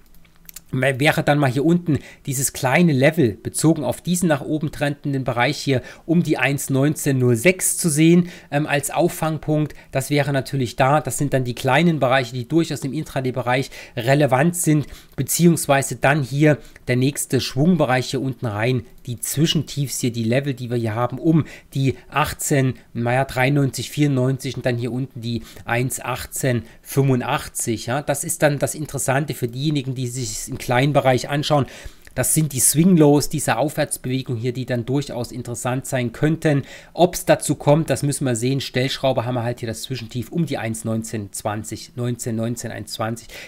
wäre dann mal hier unten dieses kleine Level bezogen auf diesen nach oben trendenden Bereich hier um die 1,1906 zu sehen ähm, als Auffangpunkt. Das wäre natürlich da. Das sind dann die kleinen Bereiche, die durchaus im Intraday-Bereich relevant sind, beziehungsweise dann hier der nächste Schwungbereich hier unten rein, die Zwischentiefs hier, die Level, die wir hier haben, um die 18, naja, 93, 94 und dann hier unten die 1.1885. Ja? Das ist dann das Interessante für diejenigen, die sich in bestimmten kleinen Bereich anschauen. Das sind die Swing-Lows dieser Aufwärtsbewegung hier, die dann durchaus interessant sein könnten. Ob es dazu kommt, das müssen wir sehen. Stellschraube haben wir halt hier das Zwischentief um die 1,1920, 20, 19, 19,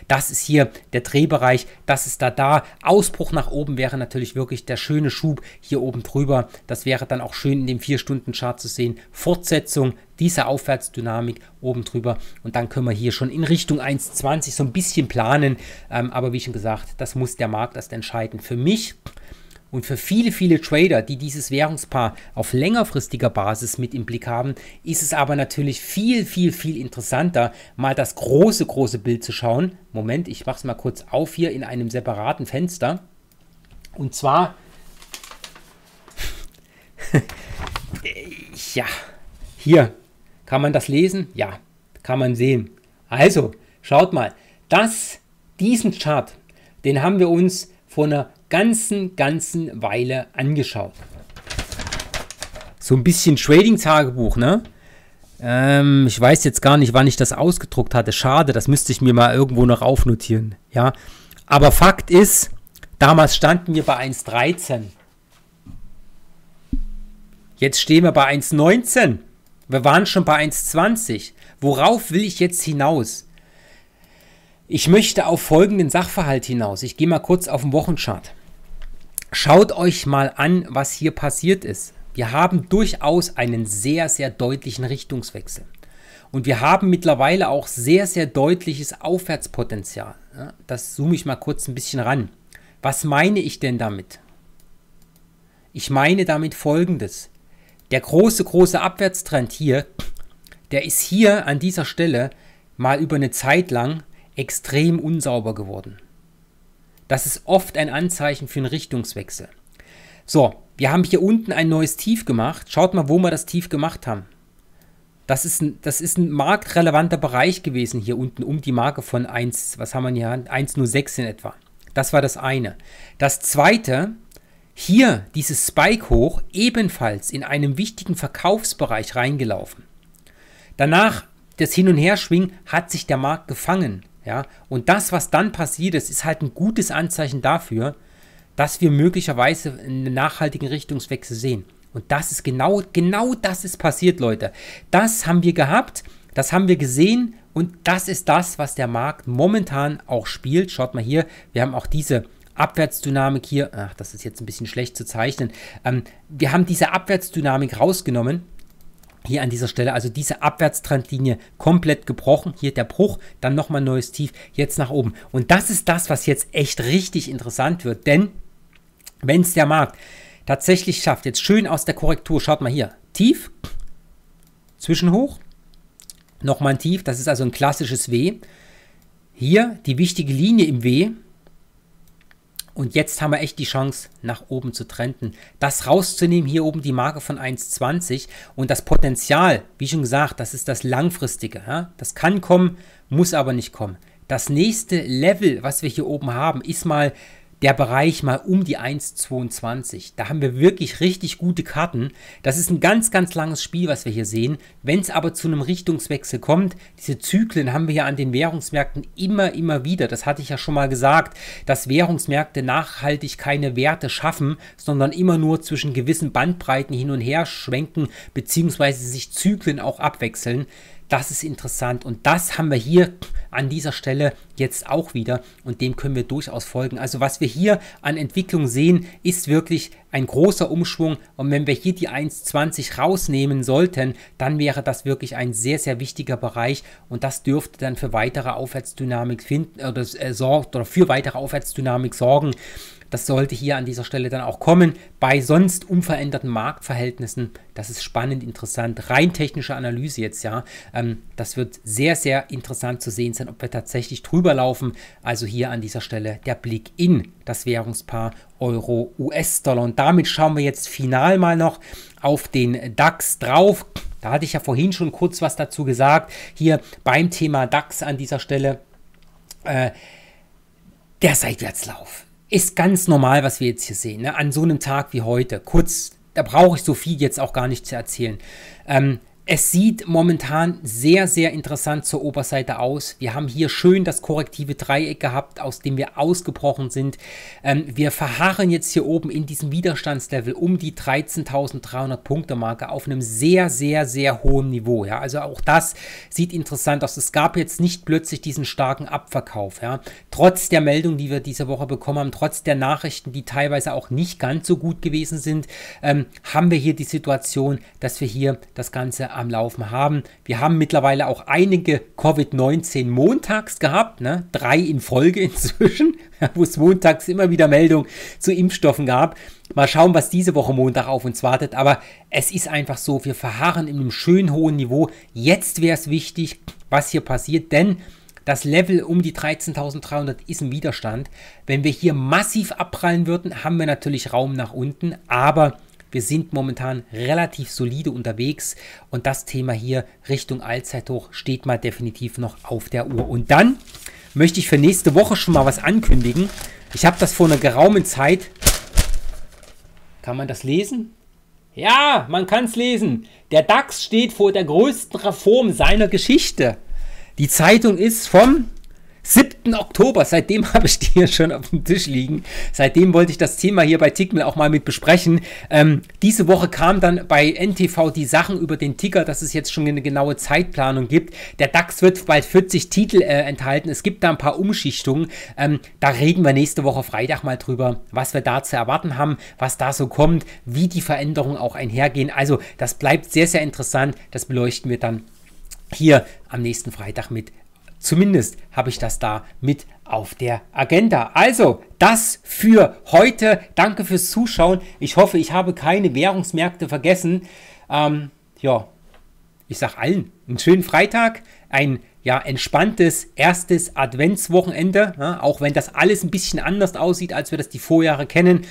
Das ist hier der Drehbereich, das ist da da. Ausbruch nach oben wäre natürlich wirklich der schöne Schub hier oben drüber. Das wäre dann auch schön in dem 4-Stunden-Chart zu sehen. Fortsetzung dieser Aufwärtsdynamik oben drüber und dann können wir hier schon in Richtung 1,20 so ein bisschen planen. Ähm, aber wie schon gesagt, das muss der Markt erst entscheiden. Für mich und für viele, viele Trader, die dieses Währungspaar auf längerfristiger Basis mit im Blick haben, ist es aber natürlich viel, viel, viel interessanter, mal das große, große Bild zu schauen. Moment, ich mache es mal kurz auf hier in einem separaten Fenster. Und zwar, ja, hier kann man das lesen? Ja, kann man sehen. Also, schaut mal, das, diesen Chart, den haben wir uns vor einer ganzen, ganzen Weile angeschaut. So ein bisschen Trading-Tagebuch, ne? Ähm, ich weiß jetzt gar nicht, wann ich das ausgedruckt hatte. Schade, das müsste ich mir mal irgendwo noch aufnotieren, ja? Aber Fakt ist, damals standen wir bei 1,13. Jetzt stehen wir bei 1,19. Wir waren schon bei 1,20. Worauf will ich jetzt hinaus? Ich möchte auf folgenden Sachverhalt hinaus. Ich gehe mal kurz auf den Wochenchart. Schaut euch mal an, was hier passiert ist. Wir haben durchaus einen sehr, sehr deutlichen Richtungswechsel. Und wir haben mittlerweile auch sehr, sehr deutliches Aufwärtspotenzial. Das zoome ich mal kurz ein bisschen ran. Was meine ich denn damit? Ich meine damit Folgendes der große, große Abwärtstrend hier, der ist hier an dieser Stelle mal über eine Zeit lang extrem unsauber geworden. Das ist oft ein Anzeichen für einen Richtungswechsel. So, wir haben hier unten ein neues Tief gemacht. Schaut mal, wo wir das Tief gemacht haben. Das ist ein, das ist ein marktrelevanter Bereich gewesen hier unten um die Marke von 1, was haben wir hier? 1,06 in etwa. Das war das eine. Das zweite, hier dieses Spike hoch ebenfalls in einem wichtigen Verkaufsbereich reingelaufen. Danach das Hin- und Herschwingen hat sich der Markt gefangen. Ja? Und das, was dann passiert ist, ist halt ein gutes Anzeichen dafür, dass wir möglicherweise einen nachhaltigen Richtungswechsel sehen. Und das ist genau, genau das ist passiert, Leute. Das haben wir gehabt, das haben wir gesehen und das ist das, was der Markt momentan auch spielt. Schaut mal hier, wir haben auch diese Abwärtsdynamik hier, ach, das ist jetzt ein bisschen schlecht zu zeichnen. Ähm, wir haben diese Abwärtsdynamik rausgenommen hier an dieser Stelle, also diese Abwärtstrendlinie komplett gebrochen, hier der Bruch, dann nochmal neues Tief, jetzt nach oben. Und das ist das, was jetzt echt richtig interessant wird, denn wenn es der Markt tatsächlich schafft, jetzt schön aus der Korrektur, schaut mal hier, Tief, Zwischenhoch, nochmal ein Tief, das ist also ein klassisches W, hier die wichtige Linie im W, und jetzt haben wir echt die Chance, nach oben zu trenden. Das rauszunehmen, hier oben die Marke von 1,20 und das Potenzial, wie schon gesagt, das ist das Langfristige. Ja? Das kann kommen, muss aber nicht kommen. Das nächste Level, was wir hier oben haben, ist mal der Bereich mal um die 1,22. Da haben wir wirklich richtig gute Karten. Das ist ein ganz, ganz langes Spiel, was wir hier sehen. Wenn es aber zu einem Richtungswechsel kommt, diese Zyklen haben wir ja an den Währungsmärkten immer, immer wieder. Das hatte ich ja schon mal gesagt, dass Währungsmärkte nachhaltig keine Werte schaffen, sondern immer nur zwischen gewissen Bandbreiten hin und her schwenken, beziehungsweise sich Zyklen auch abwechseln. Das ist interessant und das haben wir hier an dieser Stelle jetzt auch wieder und dem können wir durchaus folgen. Also was wir hier an Entwicklung sehen, ist wirklich ein großer Umschwung und wenn wir hier die 1,20 rausnehmen sollten, dann wäre das wirklich ein sehr, sehr wichtiger Bereich und das dürfte dann für weitere Aufwärtsdynamik finden oder äh, äh sorgt oder für weitere Aufwärtsdynamik sorgen. Das sollte hier an dieser Stelle dann auch kommen. Bei sonst unveränderten Marktverhältnissen, das ist spannend, interessant. Rein technische Analyse jetzt, ja. Ähm, das wird sehr, sehr interessant zu sehen sein, ob wir tatsächlich drüber laufen. Also hier an dieser Stelle der Blick in das Währungspaar Euro-US-Dollar. Und damit schauen wir jetzt final mal noch auf den DAX drauf. Da hatte ich ja vorhin schon kurz was dazu gesagt. Hier beim Thema DAX an dieser Stelle. Äh, der Seitwärtslauf ist ganz normal, was wir jetzt hier sehen. Ne? An so einem Tag wie heute, kurz, da brauche ich so viel jetzt auch gar nicht zu erzählen. Ähm, es sieht momentan sehr, sehr interessant zur Oberseite aus. Wir haben hier schön das korrektive Dreieck gehabt, aus dem wir ausgebrochen sind. Ähm, wir verharren jetzt hier oben in diesem Widerstandslevel um die 13.300 Punkte Marke auf einem sehr, sehr, sehr hohen Niveau. Ja? Also auch das sieht interessant aus. Es gab jetzt nicht plötzlich diesen starken Abverkauf. Ja? Trotz der Meldung, die wir diese Woche bekommen haben, trotz der Nachrichten, die teilweise auch nicht ganz so gut gewesen sind, ähm, haben wir hier die Situation, dass wir hier das Ganze am Laufen haben. Wir haben mittlerweile auch einige Covid-19 montags gehabt, ne? drei in Folge inzwischen, wo es montags immer wieder Meldungen zu Impfstoffen gab. Mal schauen, was diese Woche Montag auf uns wartet. Aber es ist einfach so, wir verharren in einem schön hohen Niveau. Jetzt wäre es wichtig, was hier passiert, denn das Level um die 13.300 ist ein Widerstand. Wenn wir hier massiv abprallen würden, haben wir natürlich Raum nach unten, aber wir sind momentan relativ solide unterwegs und das Thema hier Richtung Allzeithoch steht mal definitiv noch auf der Uhr. Und dann möchte ich für nächste Woche schon mal was ankündigen. Ich habe das vor einer geraumen Zeit. Kann man das lesen? Ja, man kann es lesen. Der DAX steht vor der größten Reform seiner Geschichte. Die Zeitung ist vom 7. Oktober. Seitdem habe ich die hier schon auf dem Tisch liegen. Seitdem wollte ich das Thema hier bei Tickmill auch mal mit besprechen. Ähm, diese Woche kam dann bei NTV die Sachen über den Ticker, dass es jetzt schon eine genaue Zeitplanung gibt. Der DAX wird bald 40 Titel äh, enthalten. Es gibt da ein paar Umschichtungen. Ähm, da reden wir nächste Woche Freitag mal drüber, was wir da zu erwarten haben, was da so kommt, wie die Veränderungen auch einhergehen. Also das bleibt sehr, sehr interessant. Das beleuchten wir dann hier am nächsten Freitag mit Zumindest habe ich das da mit auf der Agenda. Also, das für heute. Danke fürs Zuschauen. Ich hoffe, ich habe keine Währungsmärkte vergessen. Ähm, ja, ich sage allen einen schönen Freitag, ein ja, entspanntes erstes Adventswochenende, ja, ne? auch wenn das alles ein bisschen anders aussieht, als wir das die Vorjahre kennen.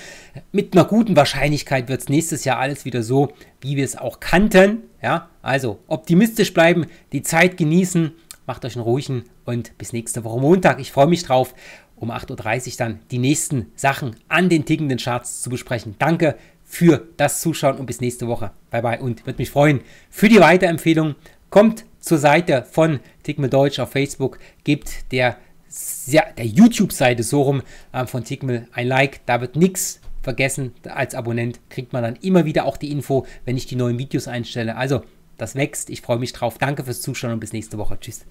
Mit einer guten Wahrscheinlichkeit wird es nächstes Jahr alles wieder so, wie wir es auch kannten. Ja, also optimistisch bleiben, die Zeit genießen Macht euch einen ruhigen und bis nächste Woche Montag. Ich freue mich drauf, um 8.30 Uhr dann die nächsten Sachen an den tickenden Charts zu besprechen. Danke für das Zuschauen und bis nächste Woche. Bye bye und würde mich freuen für die Weiterempfehlung. Kommt zur Seite von Tickme Deutsch auf Facebook, gebt der, der YouTube-Seite so rum äh, von Tickme ein Like. Da wird nichts vergessen. Als Abonnent kriegt man dann immer wieder auch die Info, wenn ich die neuen Videos einstelle. Also das wächst. Ich freue mich drauf. Danke fürs Zuschauen und bis nächste Woche. Tschüss.